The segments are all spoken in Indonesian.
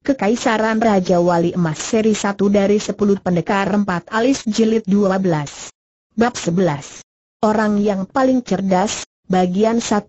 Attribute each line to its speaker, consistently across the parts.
Speaker 1: Kekaisaran Raja Wali Emas seri 1 dari 10 pendekar 4 alis jilid 12. Bab 11. Orang yang paling cerdas, bagian 1.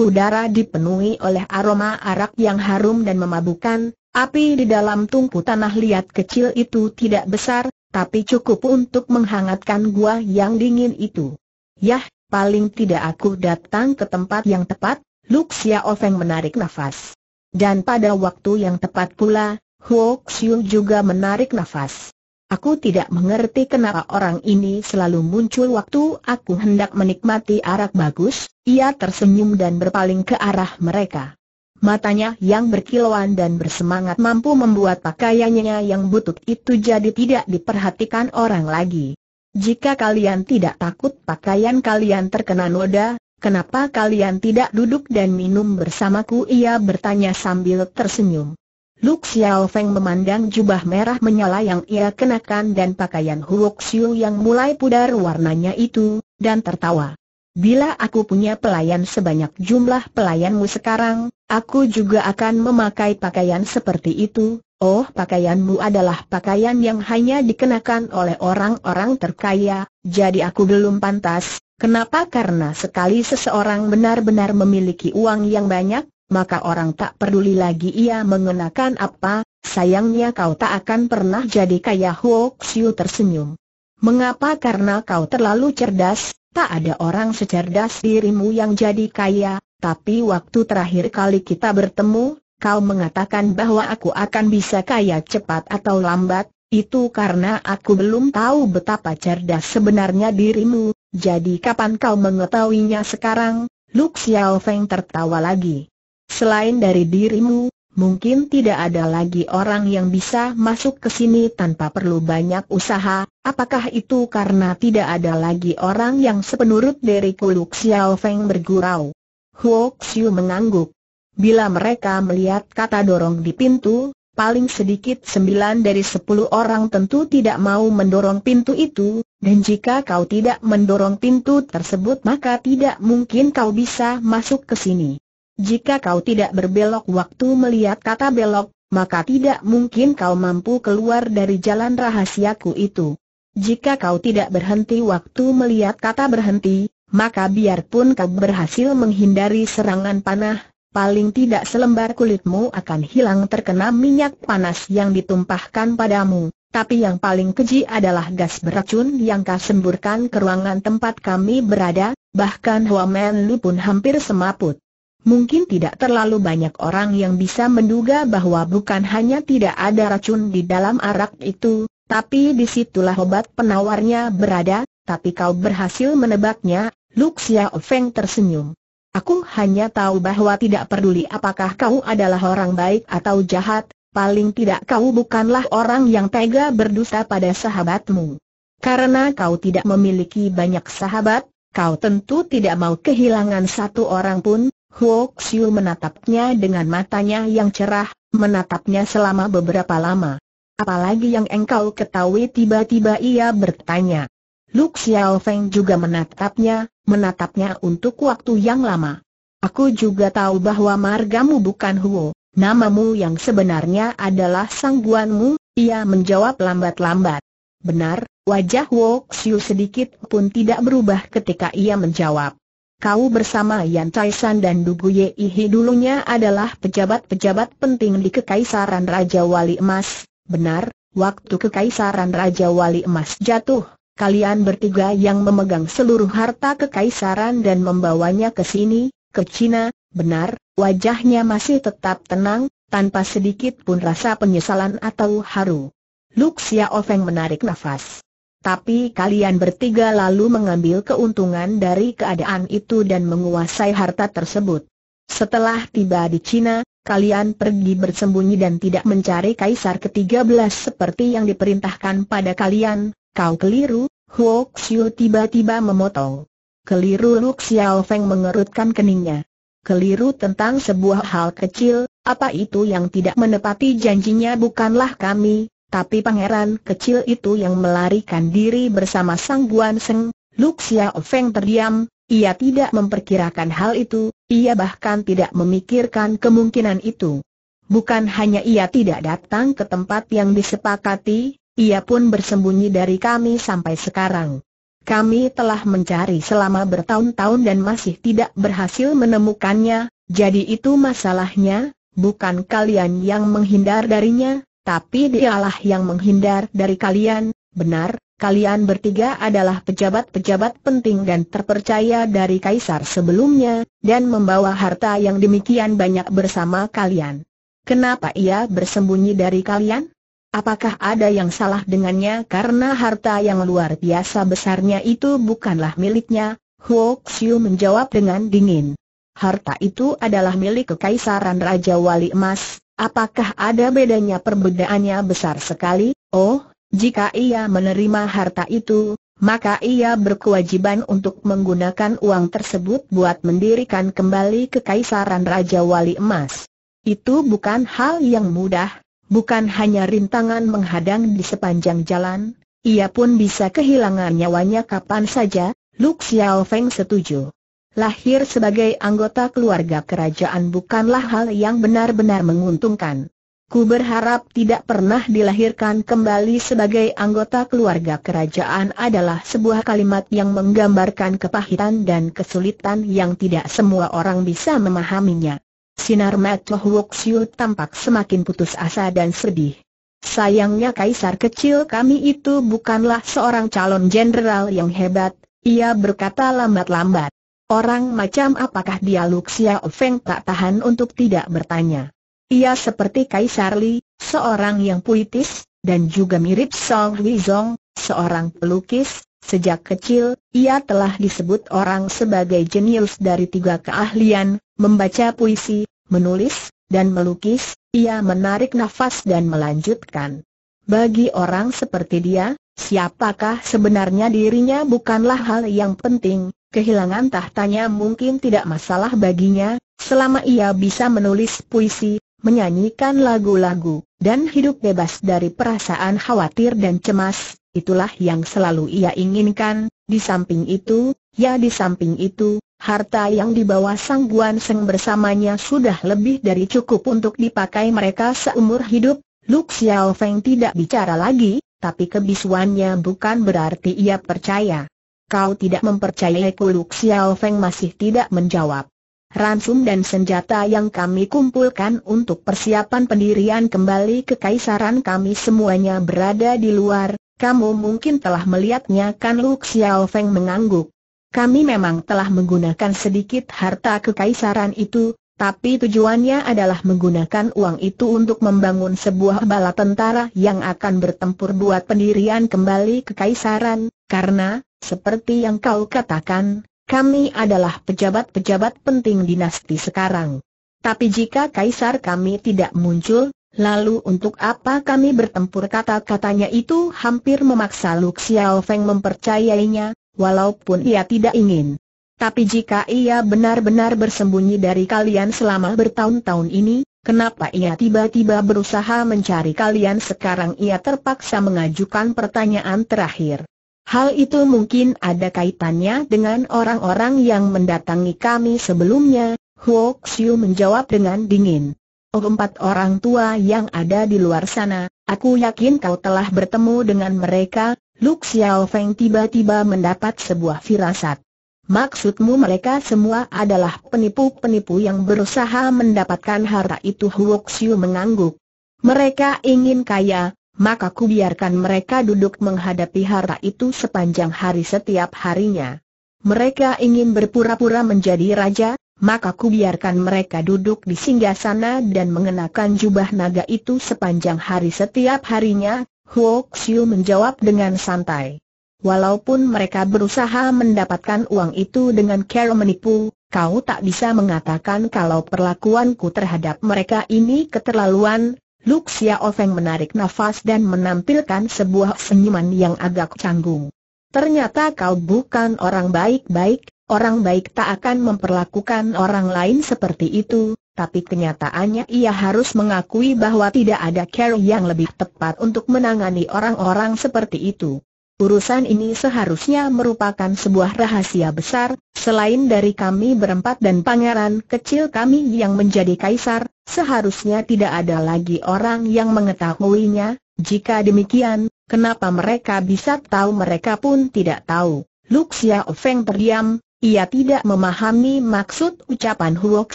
Speaker 1: Udara dipenuhi oleh aroma arak yang harum dan memabukan, api di dalam tungku tanah liat kecil itu tidak besar, tapi cukup untuk menghangatkan gua yang dingin itu. Yah, paling tidak aku datang ke tempat yang tepat, Luxia Ofeng menarik nafas. Dan pada waktu yang tepat pula, Huo Xiu juga menarik nafas. Aku tidak mengerti kenapa orang ini selalu muncul waktu aku hendak menikmati arak bagus, ia tersenyum dan berpaling ke arah mereka. Matanya yang berkilauan dan bersemangat mampu membuat pakaiannya yang butut itu jadi tidak diperhatikan orang lagi. Jika kalian tidak takut pakaian kalian terkena noda, Kenapa kalian tidak duduk dan minum bersamaku? Ia bertanya sambil tersenyum. Luk Xiao Feng memandang jubah merah menyala yang ia kenakan dan pakaian Huok Xiu yang mulai pudar warnanya itu, dan tertawa. Bila aku punya pelayan sebanyak jumlah pelayanmu sekarang, aku juga akan memakai pakaian seperti itu. Oh, pakaianmu adalah pakaian yang hanya dikenakan oleh orang-orang terkaya, jadi aku belum pantas, Kenapa? Karena sekali seseorang benar-benar memiliki uang yang banyak, maka orang tak peduli lagi ia mengenakan apa, sayangnya kau tak akan pernah jadi kaya Siu tersenyum. Mengapa? Karena kau terlalu cerdas, tak ada orang secerdas dirimu yang jadi kaya, tapi waktu terakhir kali kita bertemu, kau mengatakan bahwa aku akan bisa kaya cepat atau lambat, itu karena aku belum tahu betapa cerdas sebenarnya dirimu, jadi kapan kau mengetahuinya sekarang? Luk Xiao Feng tertawa lagi. Selain dari dirimu, Mungkin tidak ada lagi orang yang bisa masuk ke sini tanpa perlu banyak usaha. Apakah itu karena tidak ada lagi orang yang sepenurut dari Kuluk Xiao Feng bergurau? Huo Xiu mengangguk. Bila mereka melihat kata dorong di pintu, paling sedikit sembilan dari sepuluh orang tentu tidak mau mendorong pintu itu, dan jika kau tidak mendorong pintu tersebut maka tidak mungkin kau bisa masuk ke sini. Jika kau tidak berbelok waktu melihat kata belok, maka tidak mungkin kau mampu keluar dari jalan rahasiaku itu. Jika kau tidak berhenti waktu melihat kata berhenti, maka biarpun kau berhasil menghindari serangan panah, paling tidak selembar kulitmu akan hilang terkena minyak panas yang ditumpahkan padamu. Tapi yang paling keji adalah gas beracun yang kau semburkan ke ruangan tempat kami berada, bahkan Huamen Lu pun hampir semaput. Mungkin tidak terlalu banyak orang yang bisa menduga bahwa bukan hanya tidak ada racun di dalam arak itu, tapi disitulah obat penawarnya berada, tapi kau berhasil menebaknya, Luxia Feng tersenyum. Aku hanya tahu bahwa tidak peduli apakah kau adalah orang baik atau jahat, paling tidak kau bukanlah orang yang tega berdusta pada sahabatmu. Karena kau tidak memiliki banyak sahabat, kau tentu tidak mau kehilangan satu orang pun. Huo Xiu menatapnya dengan matanya yang cerah, menatapnya selama beberapa lama. Apalagi yang engkau ketahui tiba-tiba ia bertanya. Lu Xiao Feng juga menatapnya, menatapnya untuk waktu yang lama. Aku juga tahu bahwa margamu bukan Huo. Namamu yang sebenarnya adalah Sangguanmu, ia menjawab lambat-lambat. Benar, wajah Siu sedikit pun tidak berubah ketika ia menjawab. Kau bersama Yan Taisan dan Dugu Yeihi dulunya adalah pejabat-pejabat penting di Kekaisaran Raja Wali Emas, benar, waktu Kekaisaran Raja Wali Emas jatuh, kalian bertiga yang memegang seluruh harta Kekaisaran dan membawanya ke sini, ke Cina, benar, Wajahnya masih tetap tenang, tanpa sedikit pun rasa penyesalan atau haru. Luk Ofeng menarik nafas. Tapi kalian bertiga lalu mengambil keuntungan dari keadaan itu dan menguasai harta tersebut. Setelah tiba di Cina, kalian pergi bersembunyi dan tidak mencari kaisar ke-13 seperti yang diperintahkan pada kalian. Kau keliru, Huo Xiu tiba-tiba memotong. Keliru Luk Feng mengerutkan keningnya keliru tentang sebuah hal kecil, apa itu yang tidak menepati janjinya bukanlah kami, tapi pangeran kecil itu yang melarikan diri bersama Sang Guan Seng, Luxia Feng terdiam, ia tidak memperkirakan hal itu, ia bahkan tidak memikirkan kemungkinan itu. Bukan hanya ia tidak datang ke tempat yang disepakati, ia pun bersembunyi dari kami sampai sekarang. Kami telah mencari selama bertahun-tahun dan masih tidak berhasil menemukannya, jadi itu masalahnya, bukan kalian yang menghindar darinya, tapi dialah yang menghindar dari kalian, benar, Kalian bertiga adalah pejabat-pejabat penting dan terpercaya dari kaisar sebelumnya, dan membawa harta yang demikian banyak bersama kalian. Kenapa ia bersembunyi dari kalian? Apakah ada yang salah dengannya karena harta yang luar biasa besarnya itu bukanlah miliknya? Huo Xiu menjawab dengan dingin. Harta itu adalah milik kekaisaran Raja Wali Emas, apakah ada bedanya perbedaannya besar sekali? Oh, jika ia menerima harta itu, maka ia berkewajiban untuk menggunakan uang tersebut buat mendirikan kembali kekaisaran Raja Wali Emas. Itu bukan hal yang mudah, Bukan hanya rintangan menghadang di sepanjang jalan, ia pun bisa kehilangan nyawanya kapan saja, Lu Xiao Feng setuju. Lahir sebagai anggota keluarga kerajaan bukanlah hal yang benar-benar menguntungkan. Ku berharap tidak pernah dilahirkan kembali sebagai anggota keluarga kerajaan adalah sebuah kalimat yang menggambarkan kepahitan dan kesulitan yang tidak semua orang bisa memahaminya. Sinar mata Huoxiu tampak semakin putus asa dan sedih. Sayangnya kaisar kecil kami itu bukanlah seorang calon jenderal yang hebat, ia berkata lambat-lambat. Orang macam apakah dia Luxia Feng tak tahan untuk tidak bertanya. Ia seperti Kaisar Li, seorang yang puitis, dan juga mirip Song Huizong, seorang pelukis, Sejak kecil, ia telah disebut orang sebagai jenius dari tiga keahlian, membaca puisi, menulis, dan melukis, ia menarik nafas dan melanjutkan. Bagi orang seperti dia, siapakah sebenarnya dirinya bukanlah hal yang penting, kehilangan tahtanya mungkin tidak masalah baginya, selama ia bisa menulis puisi, menyanyikan lagu-lagu, dan hidup bebas dari perasaan khawatir dan cemas, itulah yang selalu ia inginkan, di samping itu, ya di samping itu, harta yang dibawa Sang Guan Seng bersamanya sudah lebih dari cukup untuk dipakai mereka seumur hidup, Lu Xiao Feng tidak bicara lagi, tapi kebisuannya bukan berarti ia percaya. Kau tidak mempercayai Lu Xiao Feng masih tidak menjawab. Ransum dan senjata yang kami kumpulkan untuk persiapan pendirian kembali ke Kaisaran kami semuanya berada di luar, kamu mungkin telah melihatnya kan Lu Xiao Feng mengangguk. Kami memang telah menggunakan sedikit harta kekaisaran itu, tapi tujuannya adalah menggunakan uang itu untuk membangun sebuah bala tentara yang akan bertempur buat pendirian kembali kekaisaran, karena, seperti yang kau katakan, kami adalah pejabat-pejabat penting dinasti sekarang. Tapi jika kaisar kami tidak muncul, Lalu untuk apa kami bertempur kata-katanya itu hampir memaksa Lu Xiao Feng mempercayainya, walaupun ia tidak ingin. Tapi jika ia benar-benar bersembunyi dari kalian selama bertahun-tahun ini, kenapa ia tiba-tiba berusaha mencari kalian sekarang ia terpaksa mengajukan pertanyaan terakhir. Hal itu mungkin ada kaitannya dengan orang-orang yang mendatangi kami sebelumnya, Huo Xiu menjawab dengan dingin. Oh empat orang tua yang ada di luar sana, aku yakin kau telah bertemu dengan mereka, Lu Xiao Feng tiba-tiba mendapat sebuah firasat. Maksudmu mereka semua adalah penipu-penipu yang berusaha mendapatkan harta itu Huok Xiu mengangguk. Mereka ingin kaya, maka ku biarkan mereka duduk menghadapi harta itu sepanjang hari setiap harinya. Mereka ingin berpura-pura menjadi raja, maka ku biarkan mereka duduk di singgah sana dan mengenakan jubah naga itu sepanjang hari setiap harinya, Huo Xiu menjawab dengan santai. Walaupun mereka berusaha mendapatkan uang itu dengan cara menipu, kau tak bisa mengatakan kalau perlakuanku terhadap mereka ini keterlaluan, Luxia Ofeng menarik nafas dan menampilkan sebuah senyuman yang agak canggung. Ternyata kau bukan orang baik-baik, Orang baik tak akan memperlakukan orang lain seperti itu, tapi kenyataannya ia harus mengakui bahwa tidak ada cara yang lebih tepat untuk menangani orang-orang seperti itu. Urusan ini seharusnya merupakan sebuah rahasia besar, selain dari kami berempat dan pangeran kecil kami yang menjadi kaisar, seharusnya tidak ada lagi orang yang mengetahuinya, jika demikian, kenapa mereka bisa tahu mereka pun tidak tahu. Luxia Ofeng terdiam, ia tidak memahami maksud ucapan Huok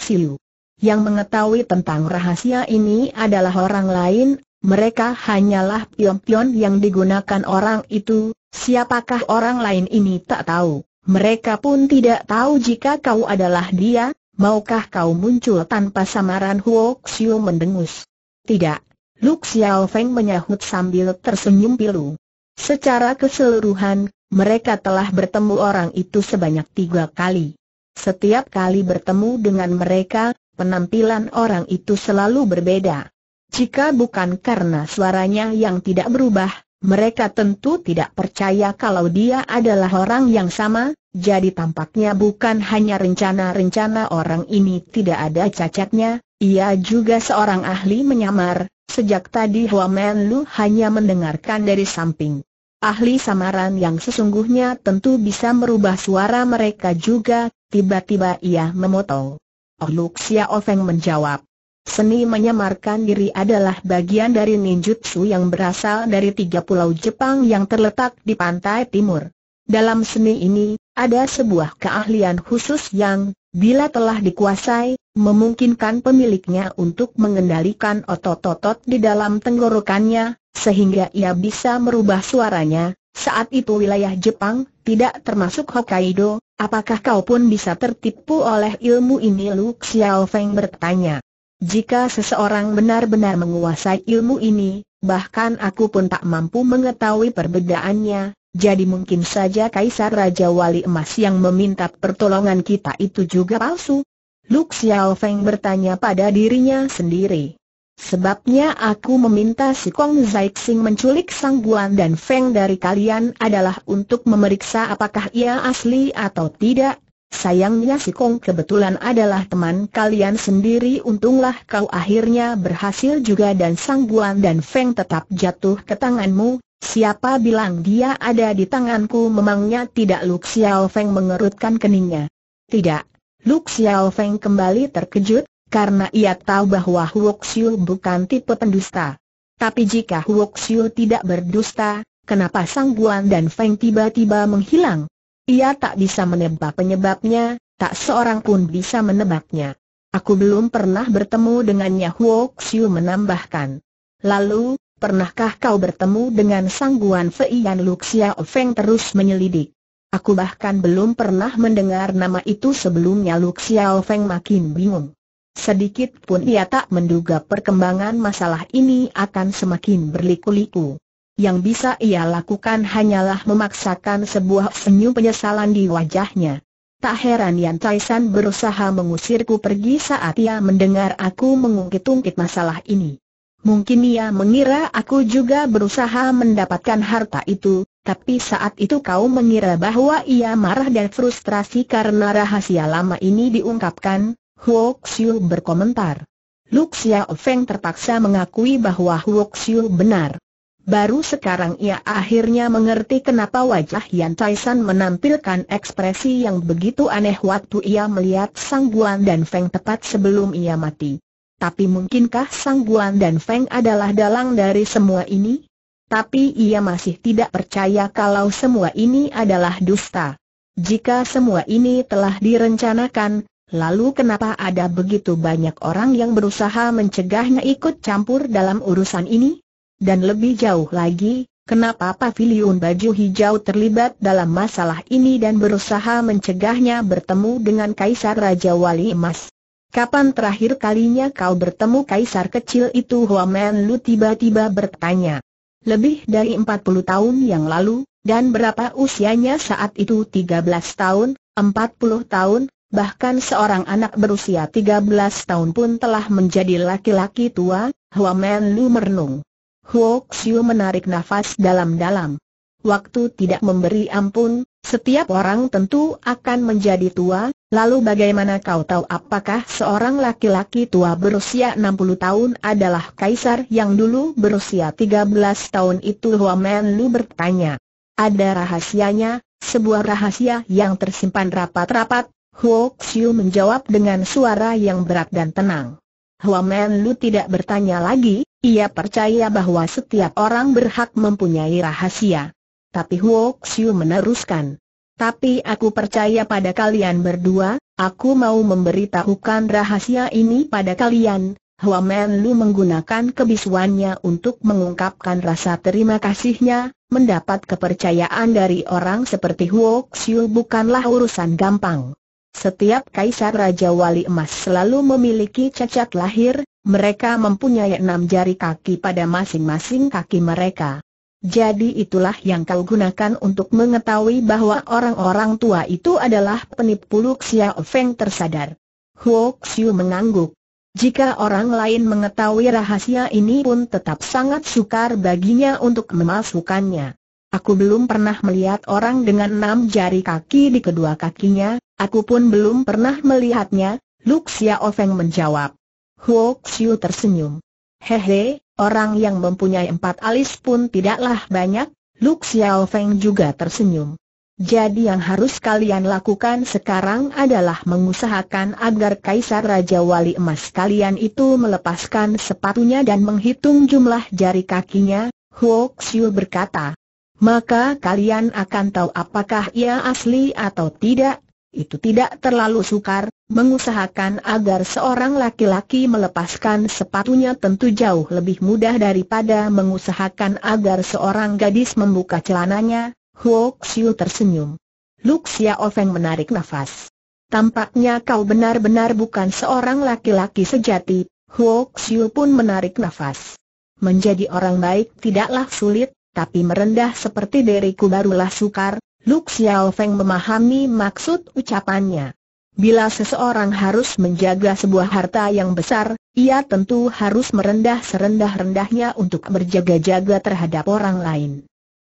Speaker 1: Siu. Yang mengetahui tentang rahasia ini adalah orang lain, mereka hanyalah pion-pion yang digunakan orang itu, siapakah orang lain ini tak tahu. Mereka pun tidak tahu jika kau adalah dia, maukah kau muncul tanpa samaran Huok Siu mendengus. Tidak, Luk Xiao Feng menyahut sambil tersenyum pilu. Secara keseluruhan, mereka telah bertemu orang itu sebanyak tiga kali. Setiap kali bertemu dengan mereka, penampilan orang itu selalu berbeda. Jika bukan karena suaranya yang tidak berubah, mereka tentu tidak percaya kalau dia adalah orang yang sama, jadi tampaknya bukan hanya rencana-rencana orang ini tidak ada cacatnya, ia juga seorang ahli menyamar, sejak tadi Hua Lu hanya mendengarkan dari samping ahli samaran yang sesungguhnya tentu bisa merubah suara mereka juga, tiba-tiba ia memotong. Oh Luxia Ofeng menjawab. Seni menyamarkan diri adalah bagian dari ninjutsu yang berasal dari tiga pulau Jepang yang terletak di pantai timur. Dalam seni ini, ada sebuah keahlian khusus yang, Bila telah dikuasai, memungkinkan pemiliknya untuk mengendalikan otot-otot di dalam tenggorokannya, sehingga ia bisa merubah suaranya, saat itu wilayah Jepang, tidak termasuk Hokkaido, apakah kau pun bisa tertipu oleh ilmu ini Lu Xiaofeng bertanya. Jika seseorang benar-benar menguasai ilmu ini, bahkan aku pun tak mampu mengetahui perbedaannya, jadi mungkin saja Kaisar Raja Wali Emas yang meminta pertolongan kita itu juga palsu. Lu Xiao Feng bertanya pada dirinya sendiri. Sebabnya aku meminta si Kong Zaixing menculik Sang Guan dan Feng dari kalian adalah untuk memeriksa apakah ia asli atau tidak. Sayangnya si Kong kebetulan adalah teman kalian sendiri untunglah kau akhirnya berhasil juga dan Sang Guan dan Feng tetap jatuh ke tanganmu, Siapa bilang dia ada di tanganku memangnya tidak Luk Xiao Feng mengerutkan keningnya. Tidak, Luk Xiao Feng kembali terkejut, karena ia tahu bahwa Huok Xiu bukan tipe pendusta. Tapi jika Huok Xiu tidak berdusta, kenapa Sangguan dan Feng tiba-tiba menghilang? Ia tak bisa menebak penyebabnya, tak seorang pun bisa menebaknya. Aku belum pernah bertemu dengannya Huok Xiu menambahkan. Lalu, pernahkah kau bertemu dengan sangguan Fei Yan Luxia Feng terus menyelidik? Aku bahkan belum pernah mendengar nama itu sebelumnya Lu Xiao Feng makin bingung. Sedikit pun ia tak menduga perkembangan masalah ini akan semakin berliku-liku. Yang bisa ia lakukan hanyalah memaksakan sebuah senyum penyesalan di wajahnya. Tak heran Yan Taisan berusaha mengusirku pergi saat ia mendengar aku mengungkit-ungkit masalah ini. Mungkin ia mengira aku juga berusaha mendapatkan harta itu, tapi saat itu kau mengira bahwa ia marah dan frustrasi karena rahasia lama ini diungkapkan, Huo Xiu berkomentar. Lu Xiao Feng terpaksa mengakui bahwa Huo Xiu benar. Baru sekarang ia akhirnya mengerti kenapa wajah Yan Taisan menampilkan ekspresi yang begitu aneh waktu ia melihat Sang Guan dan Feng tepat sebelum ia mati. Tapi mungkinkah Sang Guan dan Feng adalah dalang dari semua ini? Tapi ia masih tidak percaya kalau semua ini adalah dusta. Jika semua ini telah direncanakan, lalu kenapa ada begitu banyak orang yang berusaha mencegahnya ikut campur dalam urusan ini? Dan lebih jauh lagi, kenapa pavilion baju hijau terlibat dalam masalah ini dan berusaha mencegahnya bertemu dengan Kaisar Raja Wali Emas? Kapan terakhir kalinya kau bertemu kaisar kecil itu Men Lu tiba-tiba bertanya. Lebih dari 40 tahun yang lalu, dan berapa usianya saat itu 13 tahun, 40 tahun, bahkan seorang anak berusia 13 tahun pun telah menjadi laki-laki tua, Men Lu merenung. Huo Xiu menarik nafas dalam-dalam. Waktu tidak memberi ampun, setiap orang tentu akan menjadi tua, lalu bagaimana kau tahu apakah seorang laki-laki tua berusia 60 tahun adalah kaisar yang dulu berusia 13 tahun itu Hua Men Lu bertanya. Ada rahasianya, sebuah rahasia yang tersimpan rapat-rapat, Huo Xiu menjawab dengan suara yang berat dan tenang. Hua Men Lu tidak bertanya lagi, ia percaya bahwa setiap orang berhak mempunyai rahasia. Tapi Huo Xiu meneruskan. Tapi aku percaya pada kalian berdua, aku mau memberitahukan rahasia ini pada kalian. Men Lu menggunakan kebisuannya untuk mengungkapkan rasa terima kasihnya, mendapat kepercayaan dari orang seperti Huo Xiu bukanlah urusan gampang. Setiap kaisar Raja Wali Emas selalu memiliki cacat lahir, mereka mempunyai enam jari kaki pada masing-masing kaki mereka. Jadi itulah yang kau gunakan untuk mengetahui bahwa orang-orang tua itu adalah penipu Luk Xiao Feng tersadar. Huo Xiu mengangguk. Jika orang lain mengetahui rahasia ini pun tetap sangat sukar baginya untuk memasukkannya. Aku belum pernah melihat orang dengan enam jari kaki di kedua kakinya, aku pun belum pernah melihatnya, Luxia Xiao Feng menjawab. Huo Xiu tersenyum. Hehe, Orang yang mempunyai empat alis pun tidaklah banyak, Lu Xiao Feng juga tersenyum. Jadi yang harus kalian lakukan sekarang adalah mengusahakan agar Kaisar Raja Wali Emas kalian itu melepaskan sepatunya dan menghitung jumlah jari kakinya, Huo Xiu berkata. Maka kalian akan tahu apakah ia asli atau tidak, itu tidak terlalu sukar, mengusahakan agar seorang laki-laki melepaskan sepatunya tentu jauh lebih mudah daripada mengusahakan agar seorang gadis membuka celananya, Huo Xiu tersenyum. Luk Xiao Feng menarik nafas. Tampaknya kau benar-benar bukan seorang laki-laki sejati, Huo Xiu pun menarik nafas. Menjadi orang baik tidaklah sulit, tapi merendah seperti diriku barulah sukar, Luk Xiao Feng memahami maksud ucapannya. Bila seseorang harus menjaga sebuah harta yang besar, ia tentu harus merendah serendah-rendahnya untuk berjaga-jaga terhadap orang lain.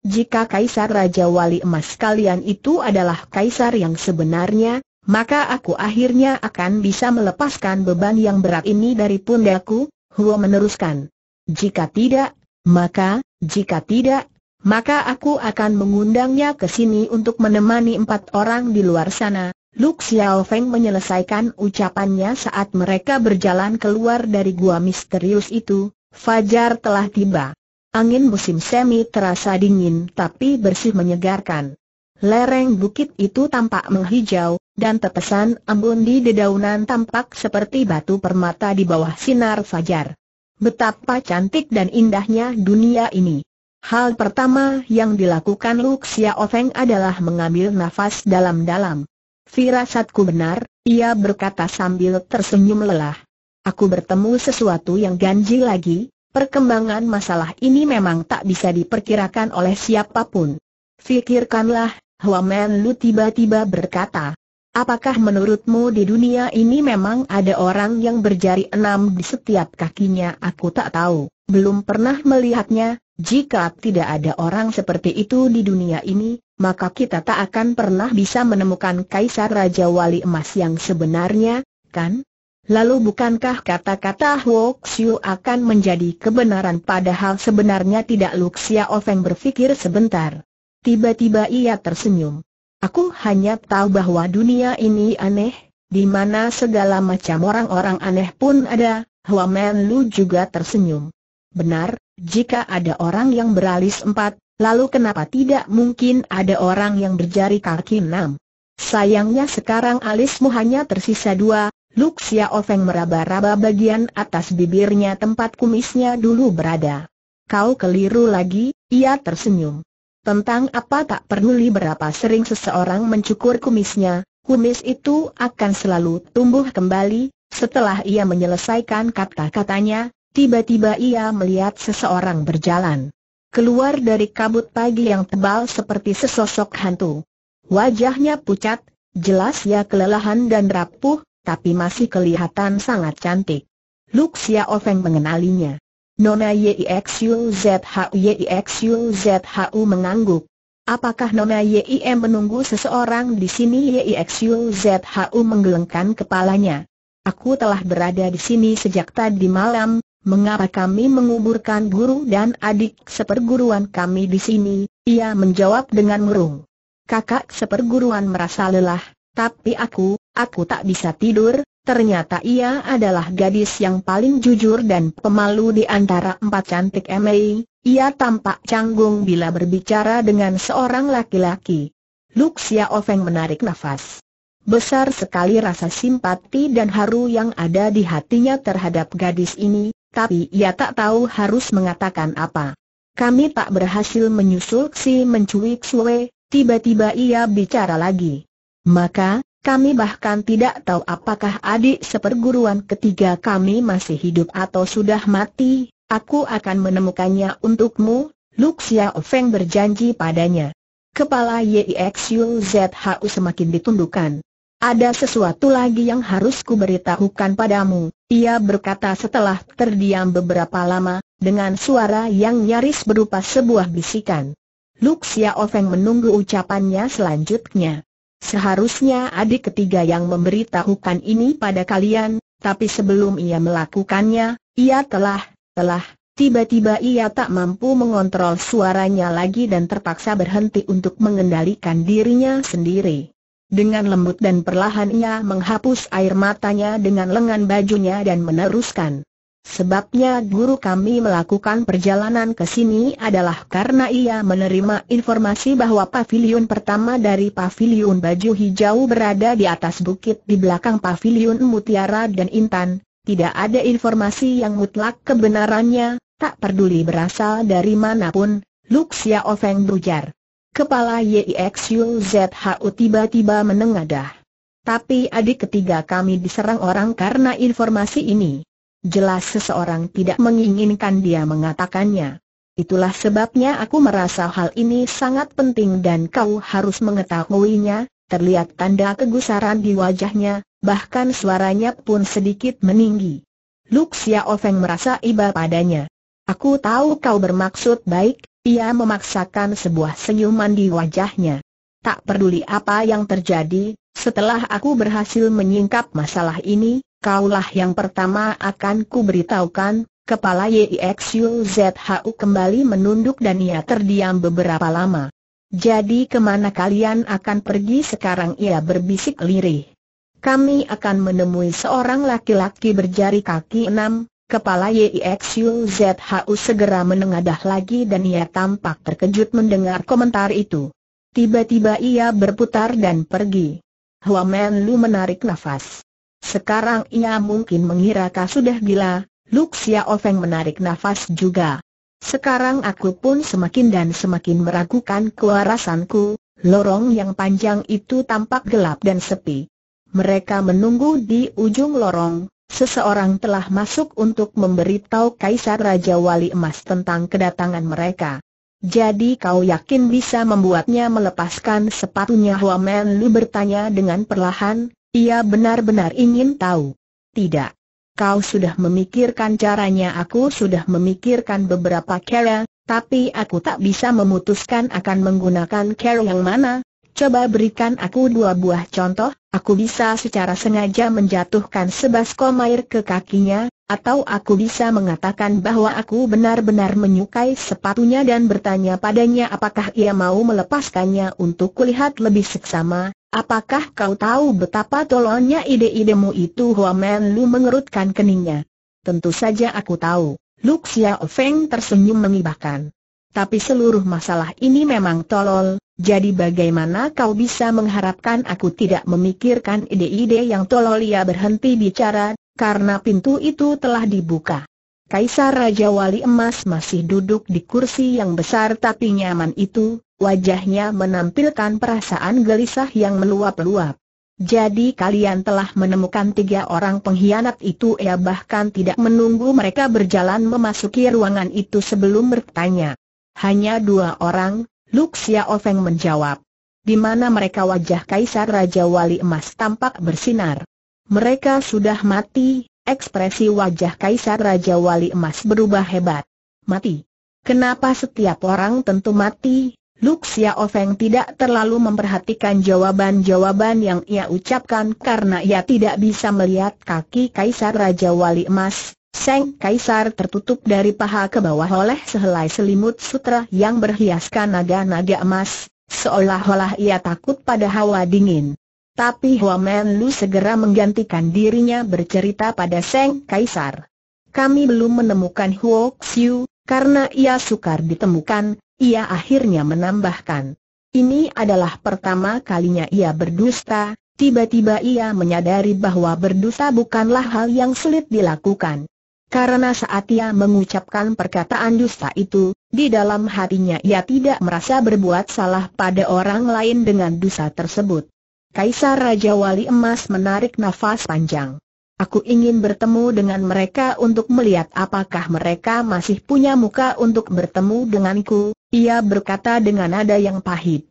Speaker 1: Jika Kaisar Raja Wali Emas kalian itu adalah Kaisar yang sebenarnya, maka aku akhirnya akan bisa melepaskan beban yang berat ini dari pundaku, Huo meneruskan. Jika tidak, maka, jika tidak, maka aku akan mengundangnya ke sini untuk menemani empat orang di luar sana. Lu Xiao Feng menyelesaikan ucapannya saat mereka berjalan keluar dari gua misterius itu, fajar telah tiba. Angin musim semi terasa dingin tapi bersih menyegarkan. Lereng bukit itu tampak menghijau, dan tetesan embun di dedaunan tampak seperti batu permata di bawah sinar fajar. Betapa cantik dan indahnya dunia ini. Hal pertama yang dilakukan Luxia Ofeng adalah mengambil nafas dalam-dalam. Firasatku benar, ia berkata sambil tersenyum lelah. Aku bertemu sesuatu yang ganjil lagi, perkembangan masalah ini memang tak bisa diperkirakan oleh siapapun. Fikirkanlah, Huamen Lu tiba-tiba berkata. Apakah menurutmu di dunia ini memang ada orang yang berjari enam di setiap kakinya? Aku tak tahu, belum pernah melihatnya. Jika tidak ada orang seperti itu di dunia ini, maka kita tak akan pernah bisa menemukan Kaisar Raja Wali Emas yang sebenarnya, kan? Lalu bukankah kata-kata Huoxiu akan menjadi kebenaran padahal sebenarnya tidak Luxia Ofeng berpikir sebentar. Tiba-tiba ia tersenyum. Aku hanya tahu bahwa dunia ini aneh, di mana segala macam orang-orang aneh pun ada, Men Lu juga tersenyum. Benar, jika ada orang yang beralis empat, lalu kenapa tidak mungkin ada orang yang berjari kaki enam? Sayangnya sekarang alismu hanya tersisa dua, Luxia Ofeng meraba-raba bagian atas bibirnya tempat kumisnya dulu berada. Kau keliru lagi, ia tersenyum. Tentang apa tak peduli berapa sering seseorang mencukur kumisnya, kumis itu akan selalu tumbuh kembali. Setelah ia menyelesaikan kata-katanya, tiba-tiba ia melihat seseorang berjalan. Keluar dari kabut pagi yang tebal seperti sesosok hantu. Wajahnya pucat, jelas ia kelelahan dan rapuh, tapi masih kelihatan sangat cantik. Luxia Ofeng mengenalinya. Nona ZHU ZHU mengangguk. Apakah Nona YIM menunggu seseorang di sini ZHU menggelengkan kepalanya. Aku telah berada di sini sejak tadi malam, mengapa kami menguburkan guru dan adik seperguruan kami di sini? Ia menjawab dengan murung. Kakak seperguruan merasa lelah, tapi aku, aku tak bisa tidur, Ternyata ia adalah gadis yang paling jujur dan pemalu di antara empat cantik Mei. Ia tampak canggung bila berbicara dengan seorang laki-laki. Luxia Ofeng menarik nafas. Besar sekali rasa simpati dan haru yang ada di hatinya terhadap gadis ini, tapi ia tak tahu harus mengatakan apa. Kami tak berhasil menyusul si mencuit suwe, tiba-tiba ia bicara lagi. Maka, kami bahkan tidak tahu apakah adik seperguruan ketiga kami masih hidup atau sudah mati, aku akan menemukannya untukmu, Luxia Ofeng berjanji padanya. Kepala YIXUZHU semakin ditundukkan. Ada sesuatu lagi yang harus kuberitahukan padamu, ia berkata setelah terdiam beberapa lama, dengan suara yang nyaris berupa sebuah bisikan. Luxia Ofeng menunggu ucapannya selanjutnya. Seharusnya adik ketiga yang memberitahukan ini pada kalian, tapi sebelum ia melakukannya, ia telah, telah, tiba-tiba ia tak mampu mengontrol suaranya lagi dan terpaksa berhenti untuk mengendalikan dirinya sendiri. Dengan lembut dan perlahan ia menghapus air matanya dengan lengan bajunya dan meneruskan. Sebabnya guru kami melakukan perjalanan ke sini adalah karena ia menerima informasi bahwa pavilion pertama dari pavilion baju hijau berada di atas bukit di belakang pavilion mutiara dan intan. Tidak ada informasi yang mutlak kebenarannya, tak peduli berasal dari manapun, Luxia Ofeng berujar. Kepala YIXUZHU tiba-tiba menengadah. Tapi adik ketiga kami diserang orang karena informasi ini. Jelas seseorang tidak menginginkan dia mengatakannya. Itulah sebabnya aku merasa hal ini sangat penting dan kau harus mengetahuinya, terlihat tanda kegusaran di wajahnya, bahkan suaranya pun sedikit meninggi. Luxia Ofeng merasa iba padanya. Aku tahu kau bermaksud baik, ia memaksakan sebuah senyuman di wajahnya. Tak peduli apa yang terjadi, setelah aku berhasil menyingkap masalah ini, kaulah yang pertama akan kuberitahukan, kepala ZHU kembali menunduk dan ia terdiam beberapa lama. Jadi kemana kalian akan pergi sekarang ia berbisik lirih. Kami akan menemui seorang laki-laki berjari kaki enam, kepala ZHU segera menengadah lagi dan ia tampak terkejut mendengar komentar itu. Tiba-tiba ia berputar dan pergi. Huamen Lu menarik nafas. Sekarang ia mungkin mengira kau sudah gila, Luxia Ofeng menarik nafas juga. Sekarang aku pun semakin dan semakin meragukan kewarasanku, lorong yang panjang itu tampak gelap dan sepi. Mereka menunggu di ujung lorong, seseorang telah masuk untuk memberitahu Kaisar Raja Wali Emas tentang kedatangan mereka. Jadi kau yakin bisa membuatnya melepaskan sepatunya Huamen Lu bertanya dengan perlahan, ia benar-benar ingin tahu. Tidak. Kau sudah memikirkan caranya aku sudah memikirkan beberapa cara, tapi aku tak bisa memutuskan akan menggunakan cara yang mana. Coba berikan aku dua buah contoh, aku bisa secara sengaja menjatuhkan sebas komair ke kakinya, atau aku bisa mengatakan bahwa aku benar-benar menyukai sepatunya dan bertanya padanya apakah ia mau melepaskannya untuk kulihat lebih seksama, Apakah kau tahu betapa tolonya ide-idemu itu Men Lu mengerutkan keningnya? Tentu saja aku tahu. Lu Xiao Feng tersenyum mengibahkan. Tapi seluruh masalah ini memang tolol, jadi bagaimana kau bisa mengharapkan aku tidak memikirkan ide-ide yang tolol ia berhenti bicara, karena pintu itu telah dibuka. Kaisar Raja Wali Emas masih duduk di kursi yang besar tapi nyaman itu, wajahnya menampilkan perasaan gelisah yang meluap-luap. Jadi kalian telah menemukan tiga orang pengkhianat itu ya bahkan tidak menunggu mereka berjalan memasuki ruangan itu sebelum bertanya. Hanya dua orang, Luxia Ofeng menjawab. Di mana mereka wajah Kaisar Raja Wali Emas tampak bersinar. Mereka sudah mati, Ekspresi wajah Kaisar Raja Wali Emas berubah hebat. Mati. Kenapa setiap orang tentu mati? Luxia Ofeng tidak terlalu memperhatikan jawaban-jawaban yang ia ucapkan karena ia tidak bisa melihat kaki Kaisar Raja Wali Emas. Seng Kaisar tertutup dari paha ke bawah oleh sehelai selimut sutra yang berhiaskan naga-naga emas, seolah-olah ia takut pada hawa dingin. Tapi Huamen Lu segera menggantikan dirinya bercerita pada Seng Kaisar. Kami belum menemukan Huo Xiu, karena ia sukar ditemukan, ia akhirnya menambahkan. Ini adalah pertama kalinya ia berdusta, tiba-tiba ia menyadari bahwa berdusta bukanlah hal yang sulit dilakukan. Karena saat ia mengucapkan perkataan dusta itu, di dalam hatinya ia tidak merasa berbuat salah pada orang lain dengan dusta tersebut. Kaisar Raja Wali Emas menarik nafas panjang. Aku ingin bertemu dengan mereka untuk melihat apakah mereka masih punya muka untuk bertemu denganku, ia berkata dengan nada yang pahit.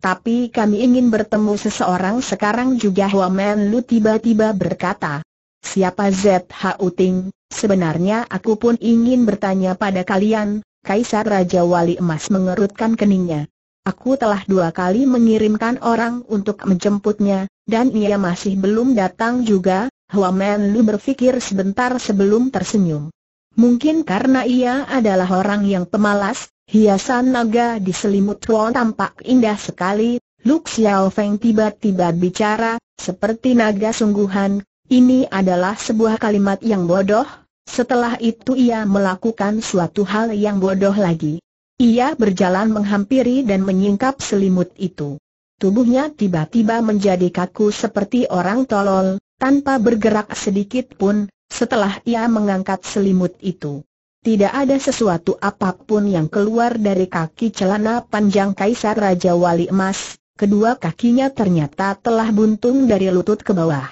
Speaker 1: Tapi kami ingin bertemu seseorang sekarang juga Huamen Lu tiba-tiba berkata. Siapa ZHU Ting? Sebenarnya aku pun ingin bertanya pada kalian, Kaisar Raja Wali Emas mengerutkan keningnya. Aku telah dua kali mengirimkan orang untuk menjemputnya, dan ia masih belum datang juga, Men Lu berpikir sebentar sebelum tersenyum. Mungkin karena ia adalah orang yang pemalas, hiasan naga di selimut Tuan tampak indah sekali, Lu Xiao Feng tiba-tiba bicara, seperti naga sungguhan, ini adalah sebuah kalimat yang bodoh, setelah itu ia melakukan suatu hal yang bodoh lagi. Ia berjalan menghampiri dan menyingkap selimut itu. Tubuhnya tiba-tiba menjadi kaku seperti orang tolol, tanpa bergerak sedikit pun, setelah ia mengangkat selimut itu. Tidak ada sesuatu apapun yang keluar dari kaki celana panjang Kaisar Raja Wali Emas, kedua kakinya ternyata telah buntung dari lutut ke bawah.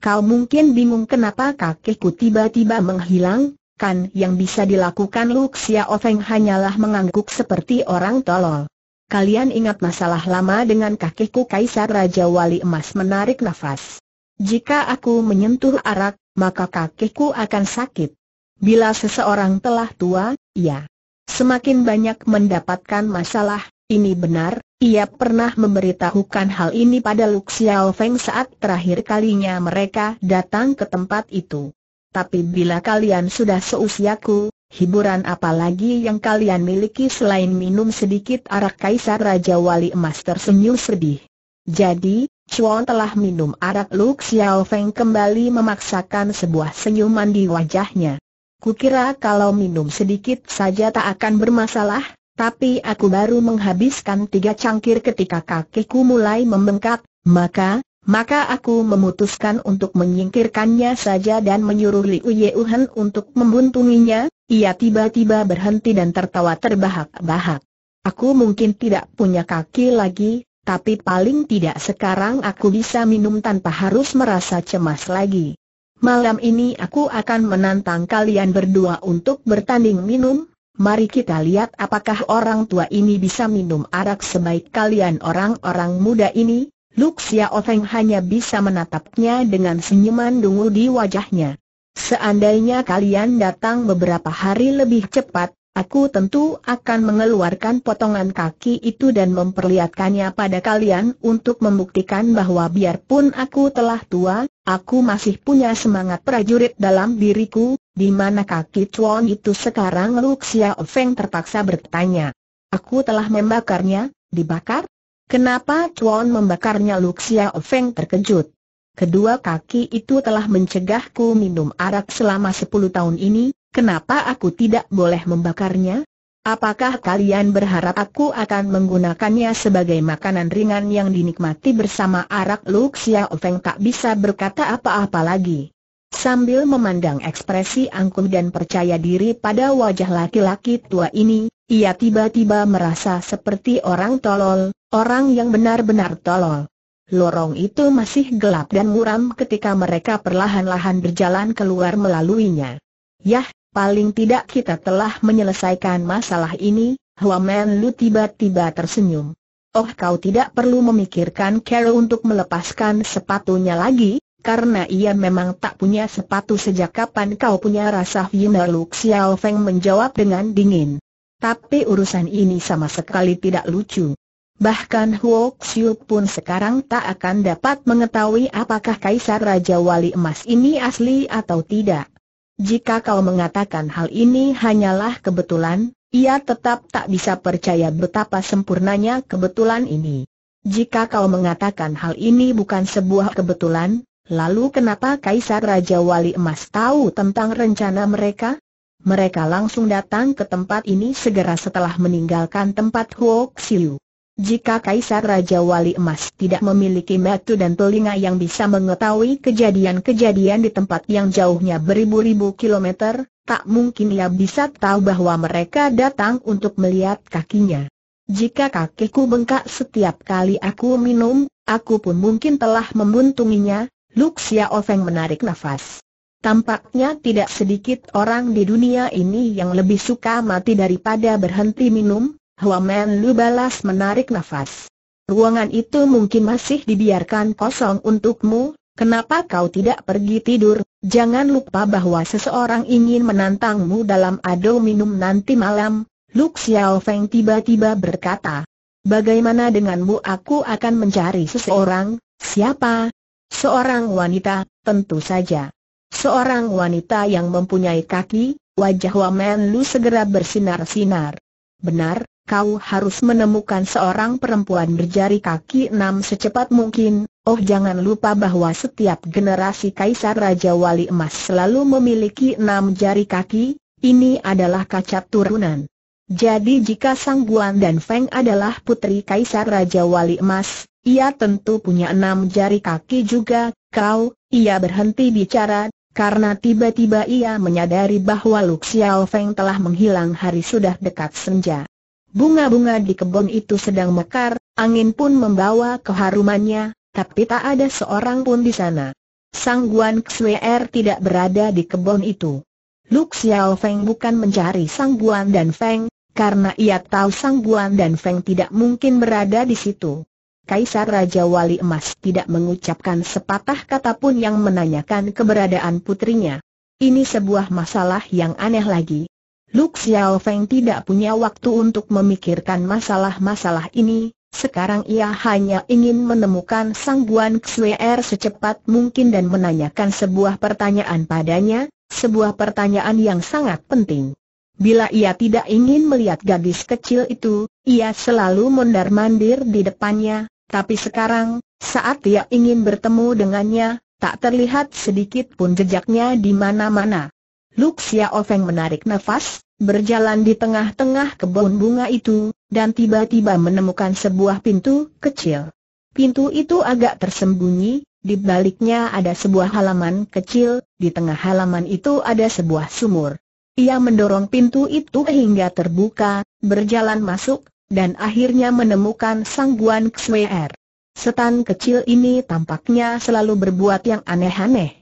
Speaker 1: Kau mungkin bingung kenapa kakiku tiba-tiba menghilang, kan yang bisa dilakukan Lu Xiao hanyalah mengangguk seperti orang tolol. Kalian ingat masalah lama dengan kakiku Kaisar Raja Wali Emas menarik nafas. Jika aku menyentuh arak, maka kakiku akan sakit. Bila seseorang telah tua, ya. Semakin banyak mendapatkan masalah, ini benar, ia pernah memberitahukan hal ini pada Lu Xiao saat terakhir kalinya mereka datang ke tempat itu tapi bila kalian sudah seusiaku, hiburan apa lagi yang kalian miliki selain minum sedikit arak kaisar Raja Wali Emas tersenyum sedih. Jadi, Chuan telah minum arak Lu Xiao Feng kembali memaksakan sebuah senyuman di wajahnya. Kukira kalau minum sedikit saja tak akan bermasalah, tapi aku baru menghabiskan tiga cangkir ketika kakiku mulai membengkak, maka, maka aku memutuskan untuk menyingkirkannya saja dan menyuruh Liu Yeuhen untuk membuntunginya, ia tiba-tiba berhenti dan tertawa terbahak-bahak. Aku mungkin tidak punya kaki lagi, tapi paling tidak sekarang aku bisa minum tanpa harus merasa cemas lagi. Malam ini aku akan menantang kalian berdua untuk bertanding minum, mari kita lihat apakah orang tua ini bisa minum arak sebaik kalian orang-orang muda ini, Luk Xiao hanya bisa menatapnya dengan senyuman dungu di wajahnya. Seandainya kalian datang beberapa hari lebih cepat, aku tentu akan mengeluarkan potongan kaki itu dan memperlihatkannya pada kalian untuk membuktikan bahwa biarpun aku telah tua, aku masih punya semangat prajurit dalam diriku, di mana kaki Chuan itu sekarang Luxia Xiao terpaksa bertanya. Aku telah membakarnya, dibakar? Kenapa Tuan membakarnya Luxia Ofeng terkejut? Kedua kaki itu telah mencegahku minum arak selama sepuluh tahun ini, kenapa aku tidak boleh membakarnya? Apakah kalian berharap aku akan menggunakannya sebagai makanan ringan yang dinikmati bersama arak Luxia Ofeng tak bisa berkata apa-apa lagi? Sambil memandang ekspresi angkuh dan percaya diri pada wajah laki-laki tua ini, ia tiba-tiba merasa seperti orang tolol, orang yang benar-benar tolol. Lorong itu masih gelap dan muram ketika mereka perlahan-lahan berjalan keluar melaluinya. Yah, paling tidak kita telah menyelesaikan masalah ini, Men Lu tiba-tiba tersenyum. Oh kau tidak perlu memikirkan Carol untuk melepaskan sepatunya lagi, karena ia memang tak punya sepatu sejak kapan kau punya rasa hina. Lu Xiao Feng menjawab dengan dingin. Tapi urusan ini sama sekali tidak lucu. Bahkan Huo Xiu pun sekarang tak akan dapat mengetahui apakah Kaisar Raja Wali Emas ini asli atau tidak. Jika kau mengatakan hal ini hanyalah kebetulan, ia tetap tak bisa percaya betapa sempurnanya kebetulan ini. Jika kau mengatakan hal ini bukan sebuah kebetulan, lalu kenapa Kaisar Raja Wali Emas tahu tentang rencana mereka? Mereka langsung datang ke tempat ini segera setelah meninggalkan tempat Huo Xiu. Jika Kaisar Raja Wali Emas tidak memiliki mata dan telinga yang bisa mengetahui kejadian-kejadian di tempat yang jauhnya beribu-ribu kilometer, tak mungkin ia bisa tahu bahwa mereka datang untuk melihat kakinya. Jika kakiku bengkak setiap kali aku minum, aku pun mungkin telah membuntunginya, Luxia Ofeng menarik nafas. Tampaknya tidak sedikit orang di dunia ini yang lebih suka mati daripada berhenti minum, Huamen Lu balas menarik nafas. Ruangan itu mungkin masih dibiarkan kosong untukmu, kenapa kau tidak pergi tidur? Jangan lupa bahwa seseorang ingin menantangmu dalam adu minum nanti malam, Lu Xiao Feng tiba-tiba berkata. Bagaimana denganmu aku akan mencari seseorang, siapa? Seorang wanita, tentu saja. Seorang wanita yang mempunyai kaki, wajah Wamen Lu segera bersinar-sinar. Benar, kau harus menemukan seorang perempuan berjari kaki enam secepat mungkin. Oh jangan lupa bahwa setiap generasi Kaisar Raja Wali Emas selalu memiliki enam jari kaki, ini adalah kacat turunan. Jadi jika Sang Guan dan Feng adalah putri Kaisar Raja Wali Emas, ia tentu punya enam jari kaki juga, kau, ia berhenti bicara, karena tiba-tiba ia menyadari bahwa Lu Feng telah menghilang hari sudah dekat senja. Bunga-bunga di kebun itu sedang mekar, angin pun membawa keharumannya, tapi tak ada seorang pun di sana. Sang Guan Xuer er tidak berada di kebun itu. Lu Xiao Feng bukan mencari Sang Guan dan Feng, karena ia tahu Sang Guan dan Feng tidak mungkin berada di situ. Kaisar Raja Wali Emas tidak mengucapkan sepatah kata pun yang menanyakan keberadaan putrinya. Ini sebuah masalah yang aneh lagi. Lu Xiao Feng tidak punya waktu untuk memikirkan masalah-masalah ini, sekarang ia hanya ingin menemukan Sang Buan Xuer secepat mungkin dan menanyakan sebuah pertanyaan padanya, sebuah pertanyaan yang sangat penting. Bila ia tidak ingin melihat gadis kecil itu, ia selalu mondar-mandir di depannya, tapi sekarang, saat ia ingin bertemu dengannya, tak terlihat sedikit pun jejaknya di mana-mana. Luk Ofeng menarik nafas, berjalan di tengah-tengah kebun bunga itu, dan tiba-tiba menemukan sebuah pintu kecil. Pintu itu agak tersembunyi, di baliknya ada sebuah halaman kecil, di tengah halaman itu ada sebuah sumur. Ia mendorong pintu itu hingga terbuka, berjalan masuk, dan akhirnya menemukan Sang Guan Xuer. Er. Setan kecil ini tampaknya selalu berbuat yang aneh-aneh.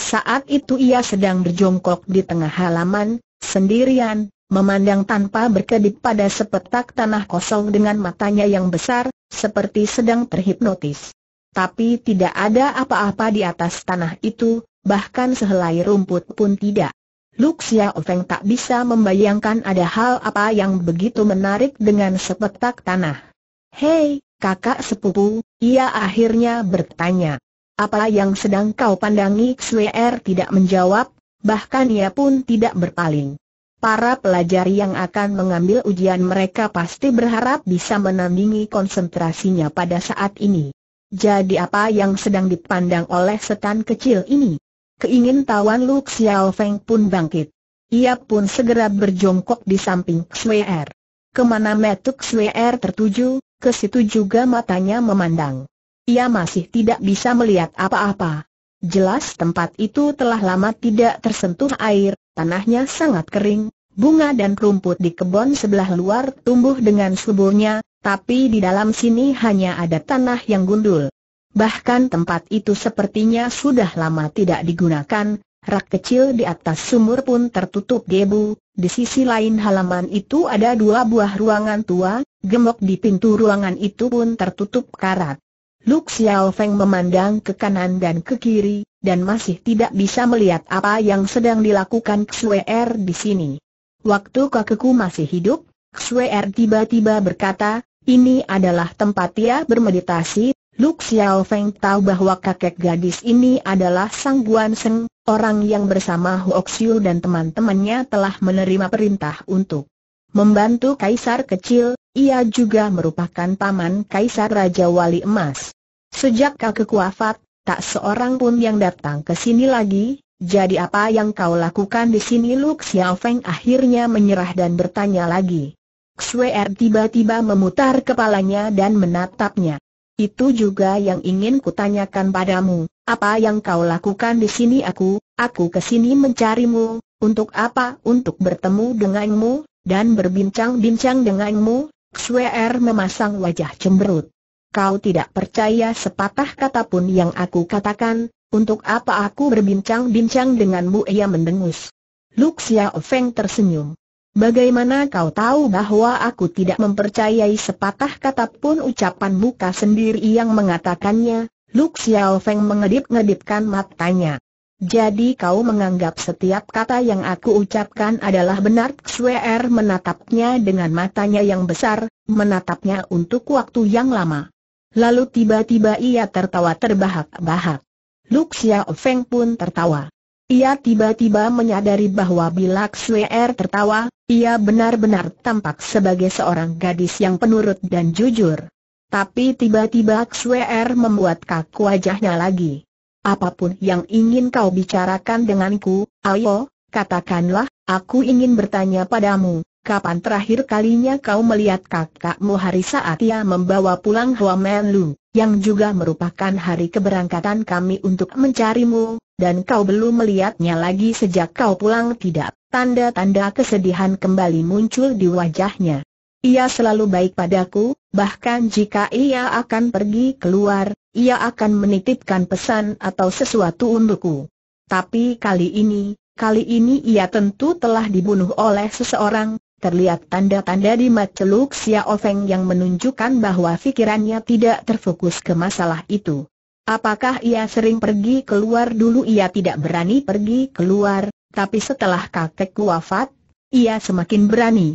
Speaker 1: Saat itu ia sedang berjongkok di tengah halaman, sendirian, memandang tanpa berkedip pada sepetak tanah kosong dengan matanya yang besar, seperti sedang terhipnotis. Tapi tidak ada apa-apa di atas tanah itu, bahkan sehelai rumput pun tidak. Luxia Ofeng tak bisa membayangkan ada hal apa yang begitu menarik dengan sepetak tanah. Hei, kakak sepupu, ia akhirnya bertanya. Apa yang sedang kau pandangi Swer tidak menjawab, bahkan ia pun tidak berpaling. Para pelajar yang akan mengambil ujian mereka pasti berharap bisa menandingi konsentrasinya pada saat ini. Jadi apa yang sedang dipandang oleh setan kecil ini? Keingintahuan Lu Xiao Feng pun bangkit. Ia pun segera berjongkok di samping XWR. Kemana metuk XWR tertuju, ke situ juga matanya memandang ia masih tidak bisa melihat apa-apa. Jelas tempat itu telah lama tidak tersentuh air, tanahnya sangat kering, bunga dan rumput di kebun sebelah luar tumbuh dengan suburnya, tapi di dalam sini hanya ada tanah yang gundul. Bahkan tempat itu sepertinya sudah lama tidak digunakan, rak kecil di atas sumur pun tertutup debu, di sisi lain halaman itu ada dua buah ruangan tua, gemok di pintu ruangan itu pun tertutup karat. Luk Xiao Feng memandang ke kanan dan ke kiri, dan masih tidak bisa melihat apa yang sedang dilakukan Xuer er di sini. Waktu kakekku masih hidup, Xuer er tiba-tiba berkata, ini adalah tempat ia bermeditasi. Luk Xiao Feng tahu bahwa kakek gadis ini adalah Sang Guan Seng, orang yang bersama Huo Xiu dan teman-temannya telah menerima perintah untuk membantu kaisar kecil, ia juga merupakan paman Kaisar Raja Wali Emas. Sejak kau wafat, tak seorang pun yang datang ke sini lagi, jadi apa yang kau lakukan di sini Lu Xiaofeng Feng akhirnya menyerah dan bertanya lagi. Xuer er tiba-tiba memutar kepalanya dan menatapnya. Itu juga yang ingin kutanyakan padamu, apa yang kau lakukan di sini aku, aku ke sini mencarimu, untuk apa? Untuk bertemu denganmu, dan berbincang-bincang denganmu, Xuer memasang wajah cemberut. Kau tidak percaya sepatah kata pun yang aku katakan, untuk apa aku berbincang-bincang denganmu ia mendengus. Luxia Feng tersenyum. Bagaimana kau tahu bahwa aku tidak mempercayai sepatah kata pun ucapan muka sendiri yang mengatakannya? Luxia Feng mengedip-ngedipkan matanya. Jadi kau menganggap setiap kata yang aku ucapkan adalah benar Xuer menatapnya dengan matanya yang besar, menatapnya untuk waktu yang lama. Lalu tiba-tiba ia tertawa terbahak-bahak. Luxia Feng pun tertawa. Ia tiba-tiba menyadari bahwa bila Xuer tertawa, ia benar-benar tampak sebagai seorang gadis yang penurut dan jujur. Tapi tiba-tiba Xuer membuat kaku wajahnya lagi apapun yang ingin kau bicarakan denganku, ayo, katakanlah, aku ingin bertanya padamu, kapan terakhir kalinya kau melihat kakakmu hari saat ia membawa pulang Hua Men Lu, yang juga merupakan hari keberangkatan kami untuk mencarimu, dan kau belum melihatnya lagi sejak kau pulang tidak? Tanda-tanda kesedihan kembali muncul di wajahnya. Ia selalu baik padaku, bahkan jika ia akan pergi keluar, ia akan menitipkan pesan atau sesuatu untukku. Tapi kali ini, kali ini ia tentu telah dibunuh oleh seseorang, terlihat tanda-tanda di mata celuk Xiao yang menunjukkan bahwa pikirannya tidak terfokus ke masalah itu. Apakah ia sering pergi keluar dulu ia tidak berani pergi keluar, tapi setelah kakek wafat, ia semakin berani.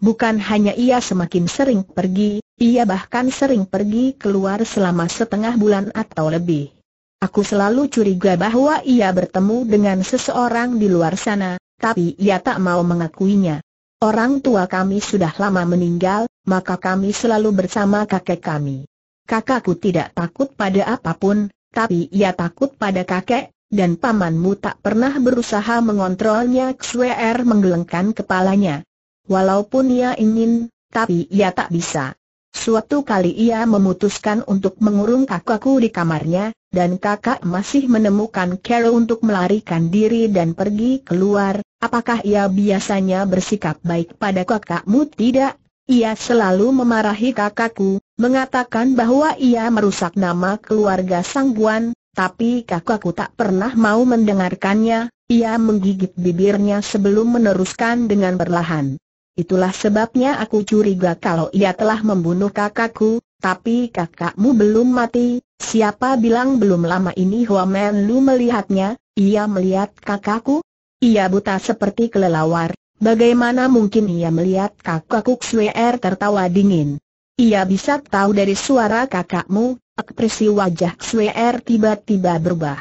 Speaker 1: Bukan hanya ia semakin sering pergi, ia bahkan sering pergi keluar selama setengah bulan atau lebih. Aku selalu curiga bahwa ia bertemu dengan seseorang di luar sana, tapi ia tak mau mengakuinya. Orang tua kami sudah lama meninggal, maka kami selalu bersama kakek kami. Kakakku tidak takut pada apapun, tapi ia takut pada kakek, dan pamanmu tak pernah berusaha mengontrolnya XWR er menggelengkan kepalanya. Walaupun ia ingin, tapi ia tak bisa. Suatu kali ia memutuskan untuk mengurung kakakku di kamarnya, dan kakak masih menemukan Carol untuk melarikan diri dan pergi keluar. Apakah ia biasanya bersikap baik pada kakakmu? Tidak. Ia selalu memarahi kakakku, mengatakan bahwa ia merusak nama keluarga Sangguan, tapi kakakku tak pernah mau mendengarkannya. Ia menggigit bibirnya sebelum meneruskan dengan perlahan. Itulah sebabnya aku curiga kalau ia telah membunuh kakakku, tapi kakakmu belum mati, siapa bilang belum lama ini Men Lu melihatnya, ia melihat kakakku? Ia buta seperti kelelawar, bagaimana mungkin ia melihat kakakku Xuer er tertawa dingin? Ia bisa tahu dari suara kakakmu, ekspresi wajah Xuer er tiba-tiba berubah.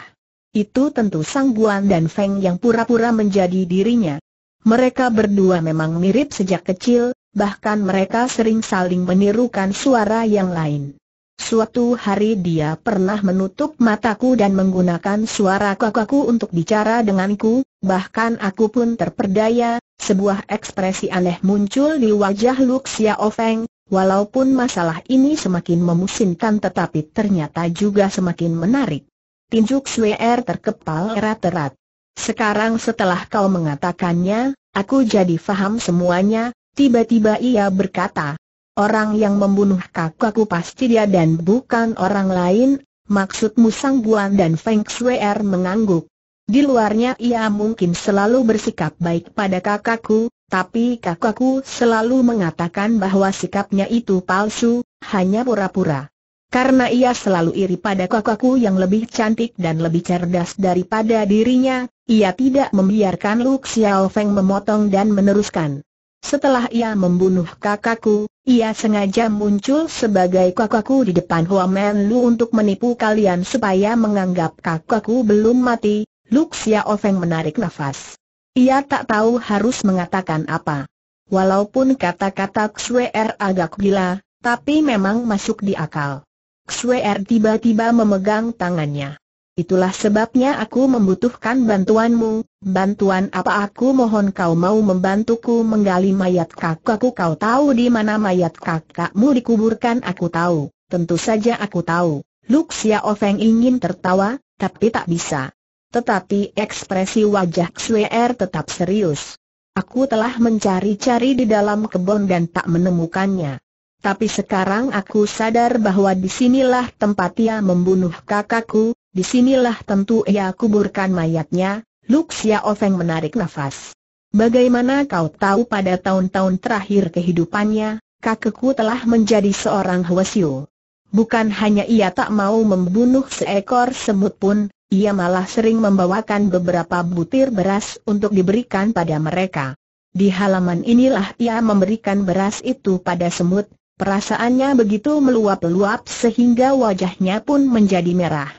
Speaker 1: Itu tentu Sang Guan dan Feng yang pura-pura menjadi dirinya. Mereka berdua memang mirip sejak kecil, bahkan mereka sering saling menirukan suara yang lain. Suatu hari dia pernah menutup mataku dan menggunakan suara kakakku untuk bicara denganku, bahkan aku pun terperdaya, sebuah ekspresi aneh muncul di wajah Luxia Oveng, walaupun masalah ini semakin memusinkan tetapi ternyata juga semakin menarik. Tinjuk Swear er terkepal erat-erat. Sekarang setelah kau mengatakannya, aku jadi faham semuanya, tiba-tiba ia berkata, Orang yang membunuh kakakku pasti dia dan bukan orang lain, maksudmu Sang Buan dan Feng Shui Er mengangguk. Di luarnya ia mungkin selalu bersikap baik pada kakakku, tapi kakakku selalu mengatakan bahwa sikapnya itu palsu, hanya pura-pura. Karena ia selalu iri pada kakakku yang lebih cantik dan lebih cerdas daripada dirinya, ia tidak membiarkan Lu Xiao Feng memotong dan meneruskan. Setelah ia membunuh kakakku, ia sengaja muncul sebagai kakakku di depan Men Lu untuk menipu kalian supaya menganggap kakakku belum mati, Lu Xiao Feng menarik nafas. Ia tak tahu harus mengatakan apa. Walaupun kata-kata Xue'er agak gila, tapi memang masuk di akal. Xuer er tiba-tiba memegang tangannya. Itulah sebabnya aku membutuhkan bantuanmu, bantuan apa aku mohon kau mau membantuku menggali mayat kakakku kau tahu di mana mayat kakakmu dikuburkan aku tahu, tentu saja aku tahu. Luxia Ofeng ingin tertawa, tapi tak bisa. Tetapi ekspresi wajah Xuer er tetap serius. Aku telah mencari-cari di dalam kebun dan tak menemukannya. Tapi sekarang aku sadar bahwa disinilah tempat ia membunuh kakakku, disinilah tentu ia kuburkan mayatnya, Luxia Ofeng menarik nafas. Bagaimana kau tahu pada tahun-tahun terakhir kehidupannya, kakakku telah menjadi seorang Hwasyu. Bukan hanya ia tak mau membunuh seekor semut pun, ia malah sering membawakan beberapa butir beras untuk diberikan pada mereka. Di halaman inilah ia memberikan beras itu pada semut, Perasaannya begitu meluap-luap sehingga wajahnya pun menjadi merah.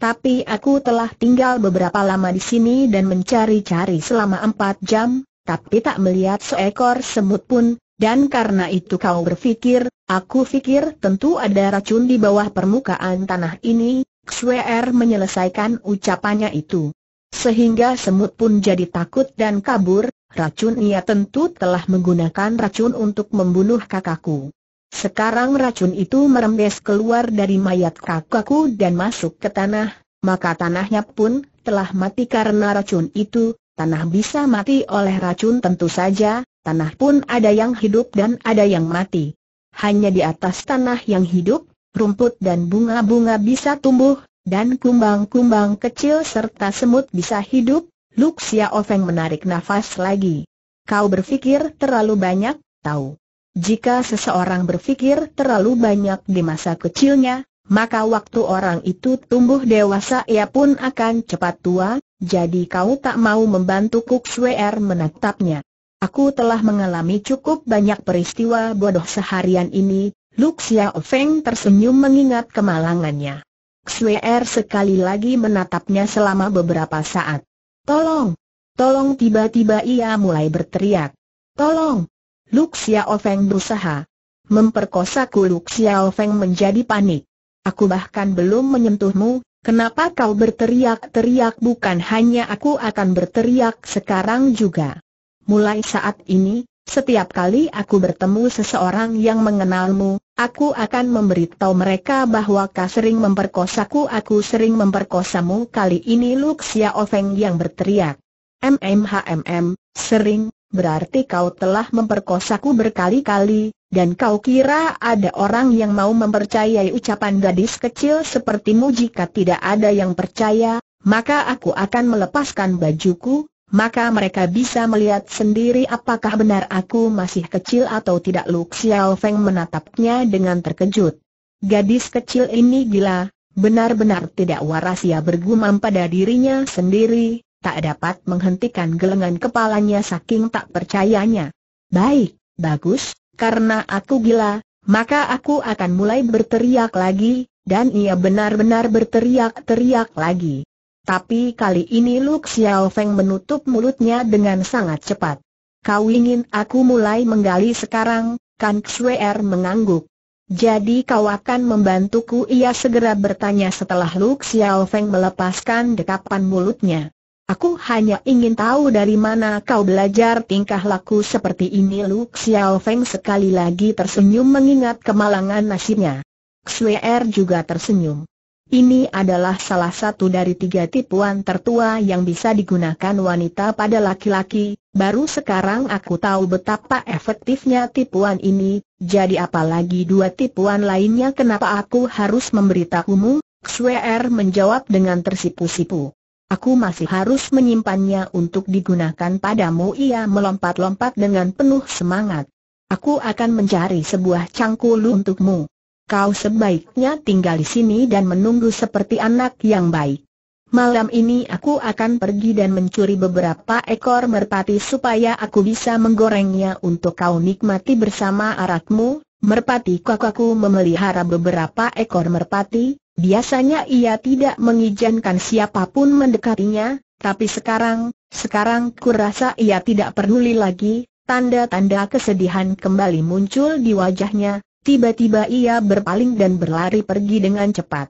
Speaker 1: Tapi aku telah tinggal beberapa lama di sini dan mencari-cari selama empat jam, tapi tak melihat seekor semut pun, dan karena itu kau berpikir, aku pikir tentu ada racun di bawah permukaan tanah ini, Xwer menyelesaikan ucapannya itu. Sehingga semut pun jadi takut dan kabur, racun ia tentu telah menggunakan racun untuk membunuh kakakku. Sekarang racun itu merembes keluar dari mayat kakakku dan masuk ke tanah, maka tanahnya pun telah mati karena racun itu, tanah bisa mati oleh racun tentu saja, tanah pun ada yang hidup dan ada yang mati. Hanya di atas tanah yang hidup, rumput dan bunga-bunga bisa tumbuh, dan kumbang-kumbang kecil serta semut bisa hidup, Luxia Ofeng menarik nafas lagi. Kau berpikir terlalu banyak, tahu. Jika seseorang berpikir terlalu banyak di masa kecilnya, maka waktu orang itu tumbuh dewasa ia pun akan cepat tua, jadi kau tak mau membantu Kuk Swer menatapnya. Aku telah mengalami cukup banyak peristiwa bodoh seharian ini, Luxia Feng tersenyum mengingat kemalangannya. Xuer sekali lagi menatapnya selama beberapa saat. Tolong! Tolong tiba-tiba ia mulai berteriak. Tolong! Luxia Ofeng Feng berusaha memperkosaku Luk Luxia Feng menjadi panik. Aku bahkan belum menyentuhmu, kenapa kau berteriak-teriak bukan hanya aku akan berteriak sekarang juga. Mulai saat ini, setiap kali aku bertemu seseorang yang mengenalmu, aku akan memberitahu mereka bahwa kau sering memperkosaku aku sering memperkosamu kali ini Luxia Ofeng Feng yang berteriak. MMHMM, sering, berarti kau telah memperkosaku berkali-kali, dan kau kira ada orang yang mau mempercayai ucapan gadis kecil sepertimu jika tidak ada yang percaya, maka aku akan melepaskan bajuku, maka mereka bisa melihat sendiri apakah benar aku masih kecil atau tidak Lu Xiao Feng menatapnya dengan terkejut. Gadis kecil ini gila, benar-benar tidak waras ia bergumam pada dirinya sendiri, tak dapat menghentikan gelengan kepalanya saking tak percayanya. Baik, bagus, karena aku gila, maka aku akan mulai berteriak lagi, dan ia benar-benar berteriak-teriak lagi. Tapi kali ini Lu Xiao Feng menutup mulutnya dengan sangat cepat. Kau ingin aku mulai menggali sekarang, Kan Xuer mengangguk. Jadi kau akan membantuku ia segera bertanya setelah Lu Xiao Feng melepaskan dekapan mulutnya. Aku hanya ingin tahu dari mana kau belajar tingkah laku seperti ini Lu Xiao Feng sekali lagi tersenyum mengingat kemalangan nasibnya. Xuer er juga tersenyum. Ini adalah salah satu dari tiga tipuan tertua yang bisa digunakan wanita pada laki-laki, baru sekarang aku tahu betapa efektifnya tipuan ini, jadi apalagi dua tipuan lainnya kenapa aku harus memberitahumu? Xuer er menjawab dengan tersipu-sipu. Aku masih harus menyimpannya untuk digunakan padamu Ia melompat-lompat dengan penuh semangat Aku akan mencari sebuah cangkul untukmu Kau sebaiknya tinggal di sini dan menunggu seperti anak yang baik Malam ini aku akan pergi dan mencuri beberapa ekor merpati supaya aku bisa menggorengnya untuk kau nikmati bersama arakmu. Merpati kakakku memelihara beberapa ekor merpati, Biasanya ia tidak mengizinkan siapapun mendekatinya, tapi sekarang, sekarang kurasa ia tidak peduli lagi, tanda-tanda kesedihan kembali muncul di wajahnya, tiba-tiba ia berpaling dan berlari pergi dengan cepat.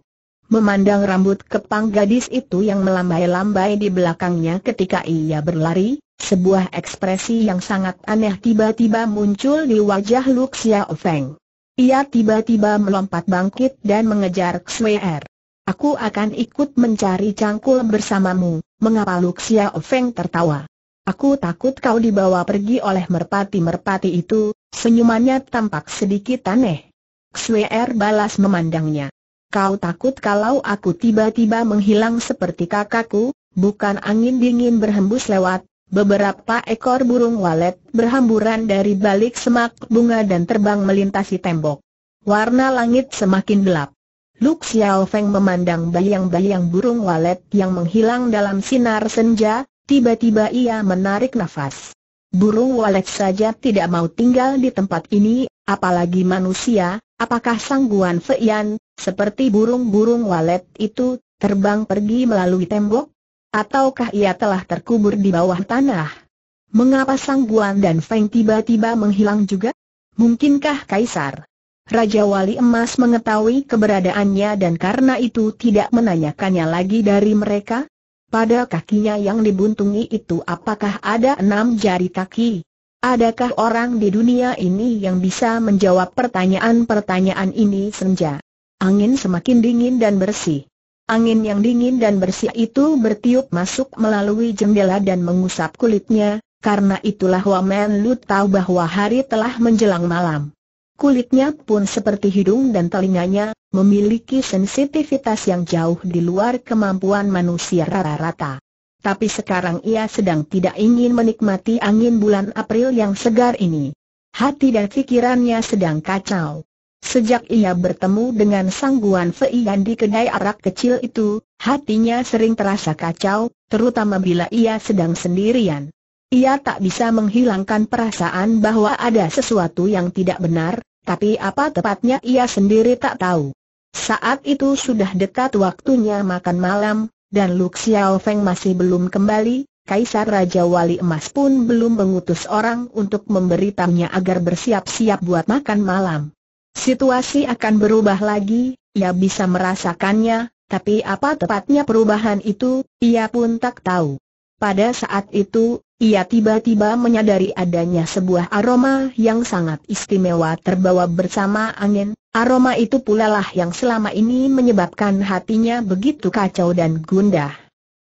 Speaker 1: Memandang rambut kepang gadis itu yang melambai-lambai di belakangnya ketika ia berlari, sebuah ekspresi yang sangat aneh tiba-tiba muncul di wajah Luxia Feng. Ia tiba-tiba melompat bangkit dan mengejar Xuer. Er. Aku akan ikut mencari cangkul bersamamu, mengapa Luxia Ofeng tertawa. Aku takut kau dibawa pergi oleh merpati-merpati itu, senyumannya tampak sedikit aneh. Xuer er balas memandangnya. Kau takut kalau aku tiba-tiba menghilang seperti kakakku, bukan angin dingin berhembus lewat, Beberapa ekor burung walet berhamburan dari balik semak bunga dan terbang melintasi tembok. Warna langit semakin gelap. Lu Xiao Feng memandang bayang-bayang burung walet yang menghilang dalam sinar senja, tiba-tiba ia menarik nafas. Burung walet saja tidak mau tinggal di tempat ini, apalagi manusia, apakah sangguan Feian, seperti burung-burung walet itu, terbang pergi melalui tembok? Ataukah ia telah terkubur di bawah tanah? Mengapa Sang Guan dan Feng tiba-tiba menghilang juga? Mungkinkah Kaisar? Raja Wali Emas mengetahui keberadaannya dan karena itu tidak menanyakannya lagi dari mereka? Pada kakinya yang dibuntungi itu apakah ada enam jari kaki? Adakah orang di dunia ini yang bisa menjawab pertanyaan-pertanyaan ini senja? Angin semakin dingin dan bersih. Angin yang dingin dan bersih itu bertiup masuk melalui jendela dan mengusap kulitnya, karena itulah Wamen Lu tahu bahwa hari telah menjelang malam. Kulitnya pun seperti hidung dan telinganya, memiliki sensitivitas yang jauh di luar kemampuan manusia rata-rata. Tapi sekarang ia sedang tidak ingin menikmati angin bulan April yang segar ini. Hati dan pikirannya sedang kacau. Sejak ia bertemu dengan Sangguan Guan Fei Yan di kedai arak kecil itu, hatinya sering terasa kacau, terutama bila ia sedang sendirian. Ia tak bisa menghilangkan perasaan bahwa ada sesuatu yang tidak benar, tapi apa tepatnya ia sendiri tak tahu. Saat itu sudah dekat waktunya makan malam, dan Lu Xiao Feng masih belum kembali, Kaisar Raja Wali Emas pun belum mengutus orang untuk memberitahunya agar bersiap-siap buat makan malam situasi akan berubah lagi, ia bisa merasakannya, tapi apa tepatnya perubahan itu, ia pun tak tahu. Pada saat itu, ia tiba-tiba menyadari adanya sebuah aroma yang sangat istimewa terbawa bersama angin, aroma itu pula lah yang selama ini menyebabkan hatinya begitu kacau dan gundah.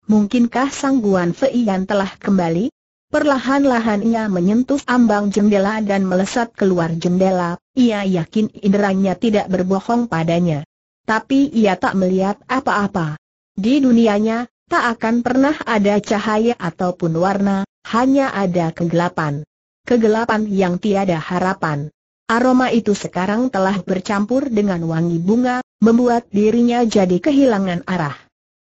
Speaker 1: Mungkinkah Sangguan Feian telah kembali? Perlahan-lahan ia menyentuh ambang jendela dan melesat keluar jendela, ia yakin inderanya tidak berbohong padanya. Tapi ia tak melihat apa-apa. Di dunianya, tak akan pernah ada cahaya ataupun warna, hanya ada kegelapan. Kegelapan yang tiada harapan. Aroma itu sekarang telah bercampur dengan wangi bunga, membuat dirinya jadi kehilangan arah.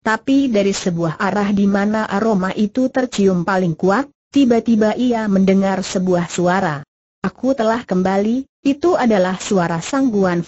Speaker 1: Tapi dari sebuah arah di mana aroma itu tercium paling kuat, Tiba-tiba ia mendengar sebuah suara. Aku telah kembali, itu adalah suara sangguan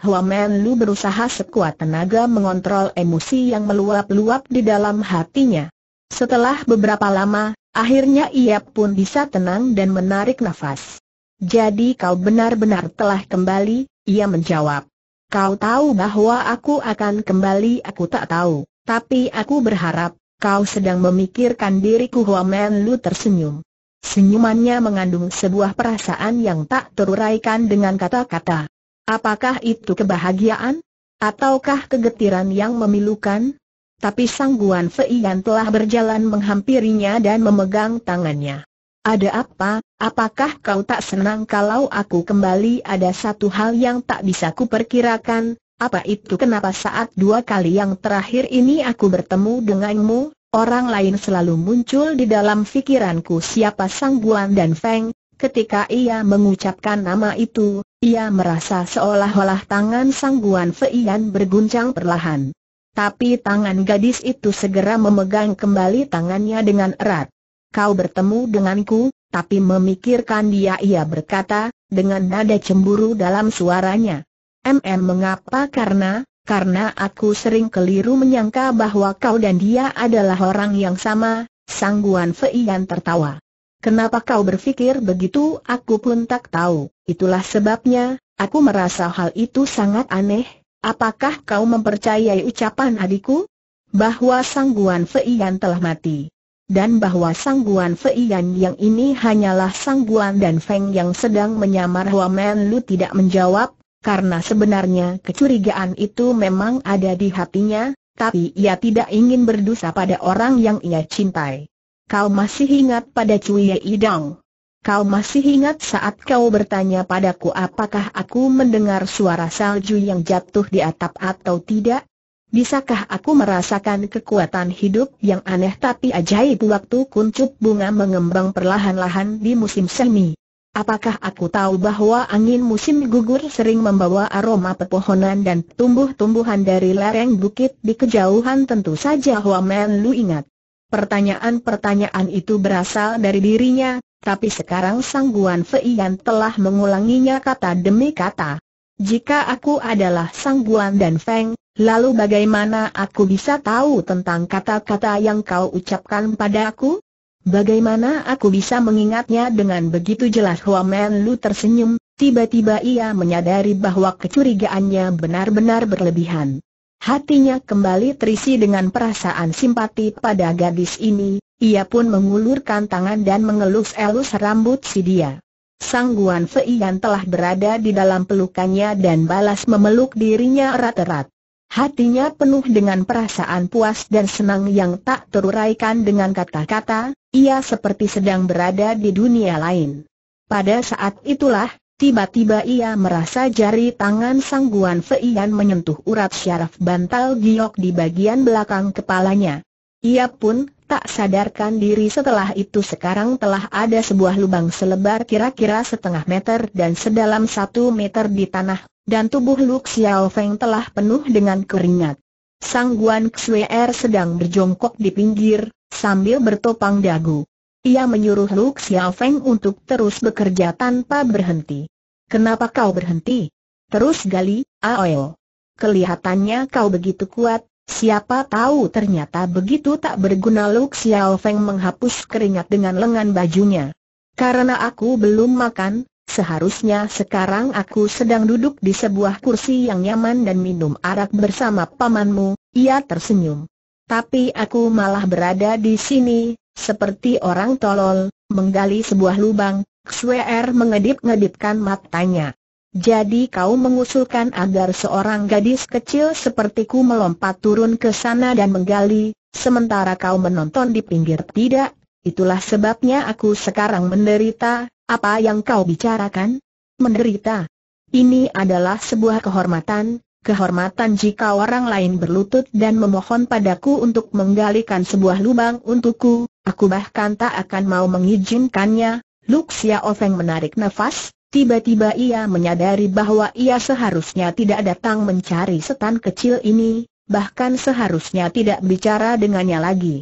Speaker 1: Hua Men Lu berusaha sekuat tenaga mengontrol emosi yang meluap-luap di dalam hatinya. Setelah beberapa lama, akhirnya ia pun bisa tenang dan menarik nafas. Jadi kau benar-benar telah kembali, ia menjawab. Kau tahu bahwa aku akan kembali aku tak tahu, tapi aku berharap, kau sedang memikirkan diriku Huamen Lu tersenyum. Senyumannya mengandung sebuah perasaan yang tak teruraikan dengan kata-kata. Apakah itu kebahagiaan? Ataukah kegetiran yang memilukan? Tapi Sang Guan Fei telah berjalan menghampirinya dan memegang tangannya. Ada apa, apakah kau tak senang kalau aku kembali ada satu hal yang tak bisa perkirakan. apa itu kenapa saat dua kali yang terakhir ini aku bertemu denganmu, orang lain selalu muncul di dalam fikiranku siapa Sang Guan dan Feng. Ketika ia mengucapkan nama itu, ia merasa seolah-olah tangan Sang Guan Feian berguncang perlahan. Tapi tangan gadis itu segera memegang kembali tangannya dengan erat. Kau bertemu denganku, tapi memikirkan dia ia berkata, dengan nada cemburu dalam suaranya. MM mengapa karena, karena aku sering keliru menyangka bahwa kau dan dia adalah orang yang sama, sangguan Feiyan tertawa. Kenapa kau berpikir begitu aku pun tak tahu, itulah sebabnya, aku merasa hal itu sangat aneh, apakah kau mempercayai ucapan adikku? Bahwa sangguan Feiyan telah mati. Dan bahwa sangguan Feiyan yang ini hanyalah sangguan dan Feng yang sedang menyamar Huamen Lu tidak menjawab, karena sebenarnya kecurigaan itu memang ada di hatinya, tapi ia tidak ingin berdosa pada orang yang ia cintai. Kau masih ingat pada Cui Idang? Kau masih ingat saat kau bertanya padaku apakah aku mendengar suara salju yang jatuh di atap atau tidak? Bisakah aku merasakan kekuatan hidup yang aneh tapi ajaib waktu kuncup bunga mengembang perlahan-lahan di musim semi? Apakah aku tahu bahwa angin musim gugur sering membawa aroma pepohonan dan tumbuh-tumbuhan dari lereng bukit di kejauhan tentu saja Men Lu ingat. Pertanyaan-pertanyaan itu berasal dari dirinya, tapi sekarang Sang Guan Feiyan telah mengulanginya kata demi kata. Jika aku adalah Sang Guan dan Feng, lalu bagaimana aku bisa tahu tentang kata-kata yang kau ucapkan padaku? Bagaimana aku bisa mengingatnya dengan begitu jelas Men Lu tersenyum, tiba-tiba ia menyadari bahwa kecurigaannya benar-benar berlebihan. Hatinya kembali terisi dengan perasaan simpati pada gadis ini, ia pun mengulurkan tangan dan mengelus-elus rambut si dia. Sang Guan Feiyan telah berada di dalam pelukannya dan balas memeluk dirinya erat-erat. Hatinya penuh dengan perasaan puas dan senang yang tak teruraikan dengan kata-kata, ia seperti sedang berada di dunia lain. Pada saat itulah, tiba-tiba ia merasa jari tangan sangguan Feiyan menyentuh urat syaraf bantal giok di bagian belakang kepalanya. Ia pun tak sadarkan diri setelah itu sekarang telah ada sebuah lubang selebar kira-kira setengah meter dan sedalam satu meter di tanah dan tubuh Lu Xiao Feng telah penuh dengan keringat. Sang Guan Xuer sedang berjongkok di pinggir, sambil bertopang dagu. Ia menyuruh Lu Xiao Feng untuk terus bekerja tanpa berhenti. Kenapa kau berhenti? Terus gali, Aoyo. Kelihatannya kau begitu kuat, siapa tahu ternyata begitu tak berguna Lu Xiao Feng menghapus keringat dengan lengan bajunya. Karena aku belum makan, Seharusnya sekarang aku sedang duduk di sebuah kursi yang nyaman dan minum arak bersama pamanmu, ia tersenyum. Tapi aku malah berada di sini, seperti orang tolol, menggali sebuah lubang, Xuer er mengedip-ngedipkan matanya. Jadi kau mengusulkan agar seorang gadis kecil sepertiku melompat turun ke sana dan menggali, sementara kau menonton di pinggir tidak, Itulah sebabnya aku sekarang menderita, apa yang kau bicarakan? Menderita. Ini adalah sebuah kehormatan, kehormatan jika orang lain berlutut dan memohon padaku untuk menggalikan sebuah lubang untukku, aku bahkan tak akan mau mengizinkannya. Luxia Ofeng menarik nafas, tiba-tiba ia menyadari bahwa ia seharusnya tidak datang mencari setan kecil ini, bahkan seharusnya tidak bicara dengannya lagi.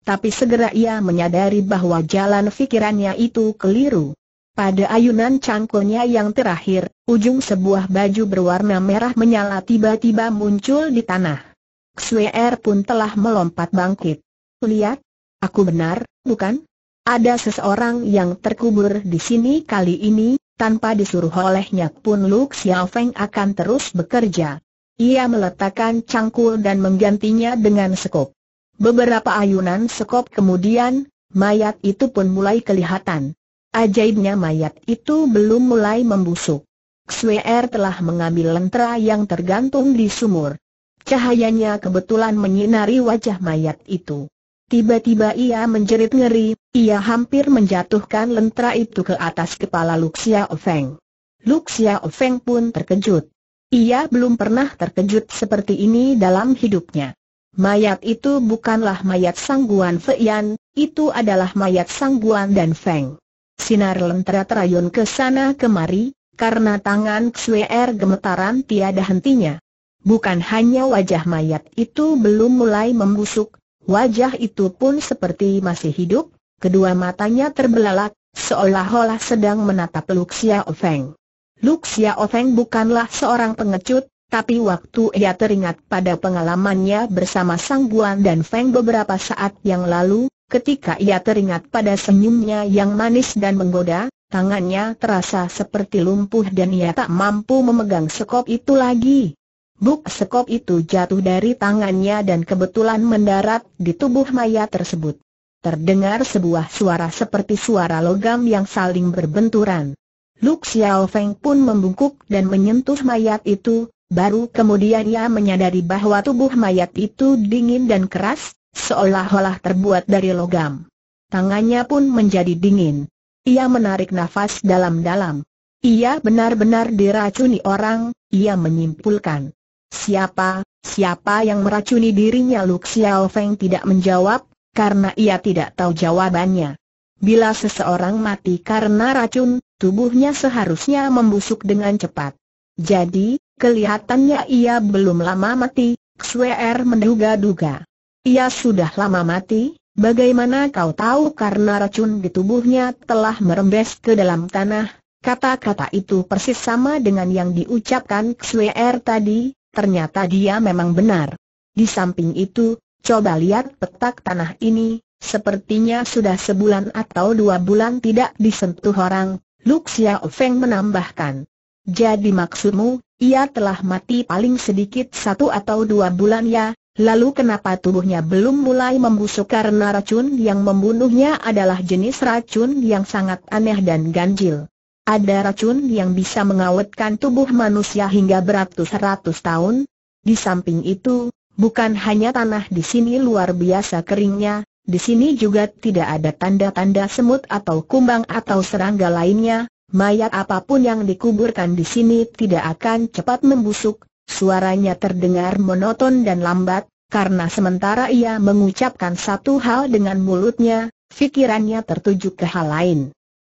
Speaker 1: Tapi segera ia menyadari bahwa jalan fikirannya itu keliru. Pada ayunan cangkulnya yang terakhir, ujung sebuah baju berwarna merah menyala tiba-tiba muncul di tanah. Xuer er pun telah melompat bangkit. Lihat, aku benar, bukan? Ada seseorang yang terkubur di sini kali ini, tanpa disuruh olehnya pun Lu Xiaofeng akan terus bekerja. Ia meletakkan cangkul dan menggantinya dengan sekop. Beberapa ayunan sekop kemudian, mayat itu pun mulai kelihatan. Ajaibnya mayat itu belum mulai membusuk. Xwer telah mengambil lentera yang tergantung di sumur. Cahayanya kebetulan menyinari wajah mayat itu. Tiba-tiba ia menjerit ngeri, ia hampir menjatuhkan lentera itu ke atas kepala Luxia Ofeng. Luxia Ofeng pun terkejut. Ia belum pernah terkejut seperti ini dalam hidupnya. Mayat itu bukanlah mayat sangguan Feiyan, itu adalah mayat sangguan dan Feng. Sinar lentera terayun ke sana kemari, karena tangan Xuer er gemetaran tiada hentinya. Bukan hanya wajah mayat itu belum mulai membusuk, wajah itu pun seperti masih hidup, kedua matanya terbelalak, seolah-olah sedang menatap Luxia Ofeng. Luxia Ofeng bukanlah seorang pengecut, tapi waktu ia teringat pada pengalamannya bersama Sang Buan dan Feng beberapa saat yang lalu, ketika ia teringat pada senyumnya yang manis dan menggoda, tangannya terasa seperti lumpuh dan ia tak mampu memegang sekop itu lagi. Buk sekop itu jatuh dari tangannya dan kebetulan mendarat di tubuh mayat tersebut. Terdengar sebuah suara seperti suara logam yang saling berbenturan. Luk Xiao Feng pun membungkuk dan menyentuh mayat itu, Baru kemudian ia menyadari bahwa tubuh mayat itu dingin dan keras, seolah-olah terbuat dari logam. Tangannya pun menjadi dingin. Ia menarik nafas dalam-dalam. Ia benar-benar diracuni orang, ia menyimpulkan. Siapa, siapa yang meracuni dirinya Luk Xiao Feng tidak menjawab, karena ia tidak tahu jawabannya. Bila seseorang mati karena racun, tubuhnya seharusnya membusuk dengan cepat. Jadi, Kelihatannya ia belum lama mati, Xwer menduga-duga. Ia sudah lama mati, bagaimana kau tahu karena racun di tubuhnya telah merembes ke dalam tanah? Kata-kata itu persis sama dengan yang diucapkan Xwer tadi, ternyata dia memang benar. Di samping itu, coba lihat petak tanah ini, sepertinya sudah sebulan atau dua bulan tidak disentuh orang, Luxia Feng menambahkan. Jadi maksudmu, ia telah mati paling sedikit satu atau dua bulan ya, lalu kenapa tubuhnya belum mulai membusuk karena racun yang membunuhnya adalah jenis racun yang sangat aneh dan ganjil. Ada racun yang bisa mengawetkan tubuh manusia hingga beratus-ratus tahun. Di samping itu, bukan hanya tanah di sini luar biasa keringnya, di sini juga tidak ada tanda-tanda semut atau kumbang atau serangga lainnya, Mayat apapun yang dikuburkan di sini tidak akan cepat membusuk, suaranya terdengar monoton dan lambat, karena sementara ia mengucapkan satu hal dengan mulutnya, fikirannya tertuju ke hal lain.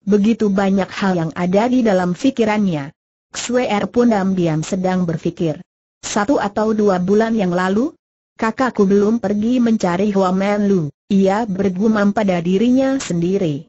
Speaker 1: Begitu banyak hal yang ada di dalam pikirannya. Xuer er pun diam-diam sedang berfikir. Satu atau dua bulan yang lalu, kakakku belum pergi mencari Hua Lu, ia bergumam pada dirinya sendiri.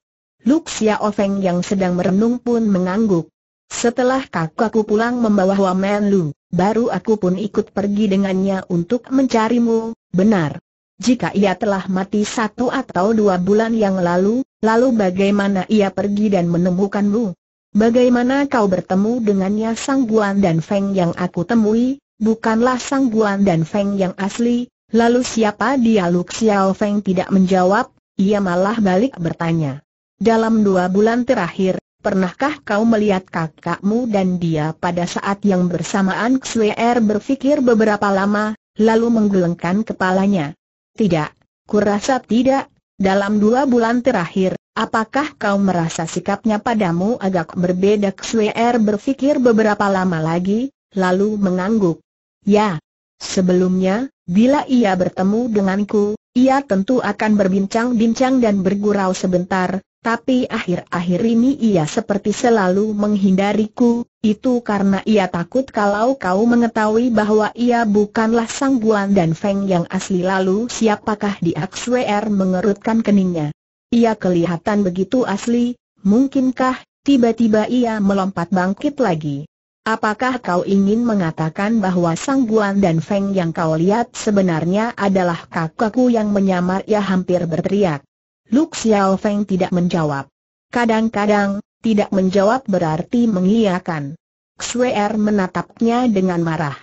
Speaker 1: Luk Xiao Feng yang sedang merenung pun mengangguk. Setelah kakakku pulang membawa Wamen Lu, baru aku pun ikut pergi dengannya untuk mencarimu, benar. Jika ia telah mati satu atau dua bulan yang lalu, lalu bagaimana ia pergi dan menemukanmu? Bagaimana kau bertemu dengannya Sang Guan dan Feng yang aku temui, bukanlah Sang Guan dan Feng yang asli? Lalu siapa dia Luk Feng tidak menjawab, ia malah balik bertanya. Dalam dua bulan terakhir, pernahkah kau melihat kakakmu dan dia pada saat yang bersamaan Xuer berfikir beberapa lama, lalu menggelengkan kepalanya? Tidak, kurasa tidak. Dalam dua bulan terakhir, apakah kau merasa sikapnya padamu agak berbeda? Xuer berfikir beberapa lama lagi, lalu mengangguk. Ya. Sebelumnya, bila ia bertemu denganku, ia tentu akan berbincang-bincang dan bergurau sebentar, tapi akhir-akhir ini ia seperti selalu menghindariku, itu karena ia takut kalau kau mengetahui bahwa ia bukanlah Sang Guan dan Feng yang asli lalu siapakah di XWR mengerutkan keningnya. Ia kelihatan begitu asli, mungkinkah, tiba-tiba ia melompat bangkit lagi. Apakah kau ingin mengatakan bahwa Sang Guan dan Feng yang kau lihat sebenarnya adalah kakakku yang menyamar? Ia hampir berteriak. Luk Xiao Feng tidak menjawab. Kadang-kadang, tidak menjawab berarti mengiyakan. Xuer er menatapnya dengan marah.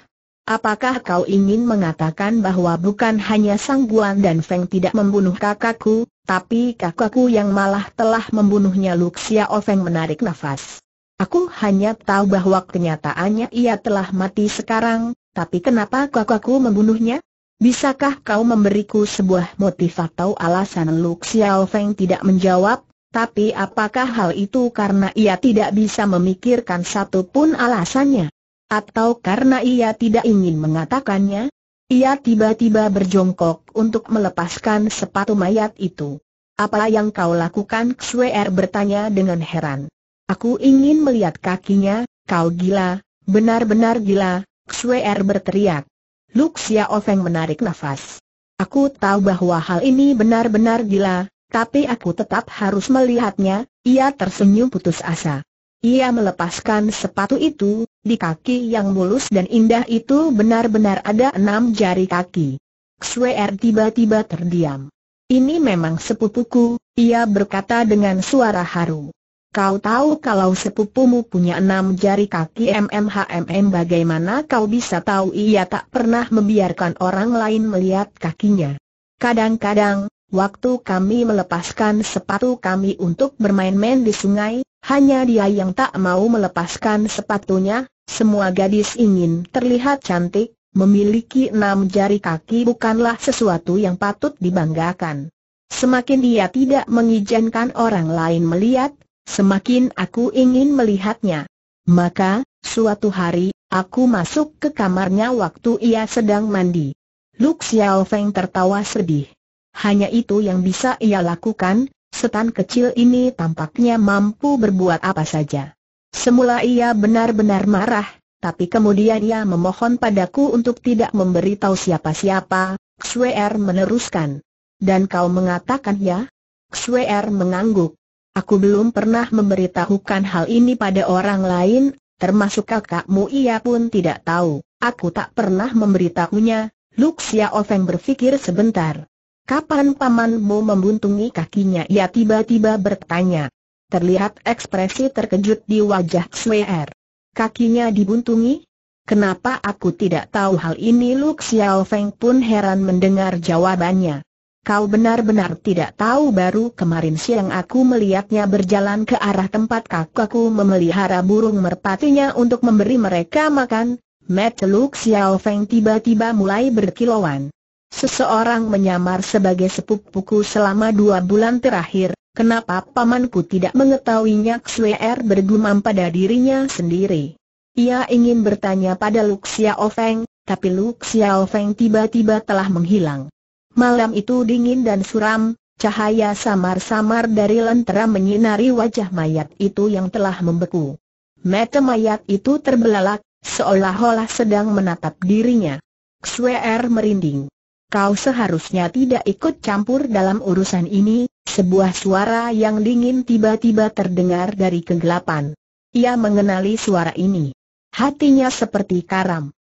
Speaker 1: Apakah kau ingin mengatakan bahwa bukan hanya Sang Guan dan Feng tidak membunuh kakakku, tapi kakakku yang malah telah membunuhnya Luk Xiao Feng menarik nafas. Aku hanya tahu bahwa kenyataannya ia telah mati sekarang, tapi kenapa kakakku membunuhnya? Bisakah kau memberiku sebuah motif atau alasan Lu Xiao Feng tidak menjawab, tapi apakah hal itu karena ia tidak bisa memikirkan satu pun alasannya? Atau karena ia tidak ingin mengatakannya? Ia tiba-tiba berjongkok untuk melepaskan sepatu mayat itu. Apa yang kau lakukan? Xuer bertanya dengan heran. Aku ingin melihat kakinya, kau gila, benar-benar gila, Xuer berteriak. Luk Sia menarik nafas. Aku tahu bahwa hal ini benar-benar gila, tapi aku tetap harus melihatnya, ia tersenyum putus asa. Ia melepaskan sepatu itu, di kaki yang mulus dan indah itu benar-benar ada enam jari kaki. Xuer er tiba-tiba terdiam. Ini memang sepupuku, ia berkata dengan suara haru. Kau tahu kalau sepupumu punya enam jari kaki MMHMM bagaimana kau bisa tahu ia tak pernah membiarkan orang lain melihat kakinya. Kadang-kadang, waktu kami melepaskan sepatu kami untuk bermain-main di sungai, hanya dia yang tak mau melepaskan sepatunya, semua gadis ingin terlihat cantik, memiliki enam jari kaki bukanlah sesuatu yang patut dibanggakan. Semakin dia tidak mengizinkan orang lain melihat, semakin aku ingin melihatnya. Maka, suatu hari, aku masuk ke kamarnya waktu ia sedang mandi. Lu Xiao Feng tertawa sedih. Hanya itu yang bisa ia lakukan, setan kecil ini tampaknya mampu berbuat apa saja. Semula ia benar-benar marah, tapi kemudian ia memohon padaku untuk tidak memberitahu siapa-siapa, Xuer er meneruskan. Dan kau mengatakan ya? Xuer er mengangguk. Aku belum pernah memberitahukan hal ini pada orang lain, termasuk kakakmu ia pun tidak tahu. Aku tak pernah memberitahunya, Luxia Ofeng berpikir sebentar. Kapan pamanmu membuntungi kakinya? Ia tiba-tiba bertanya. Terlihat ekspresi terkejut di wajah Xuer. Kakinya dibuntungi? Kenapa aku tidak tahu hal ini? Luxia Ofeng pun heran mendengar jawabannya. Kau benar-benar tidak tahu baru kemarin siang aku melihatnya berjalan ke arah tempat kakakku memelihara burung merpatinya untuk memberi mereka makan. Meteluk Xiao Feng tiba-tiba mulai berkilauan. Seseorang menyamar sebagai sepupuku selama dua bulan terakhir, kenapa pamanku tidak mengetahuinya Xuer bergumam pada dirinya sendiri. Ia ingin bertanya pada Lu Xiao Feng, tapi Lu Xiao Feng tiba-tiba telah menghilang. Malam itu dingin dan suram, cahaya samar-samar dari lentera menyinari wajah mayat itu yang telah membeku. Mata mayat itu terbelalak, seolah-olah sedang menatap dirinya. Xuer merinding. Kau seharusnya tidak ikut campur dalam urusan ini, sebuah suara yang dingin tiba-tiba terdengar dari kegelapan. Ia mengenali suara ini. Hatinya seperti karam.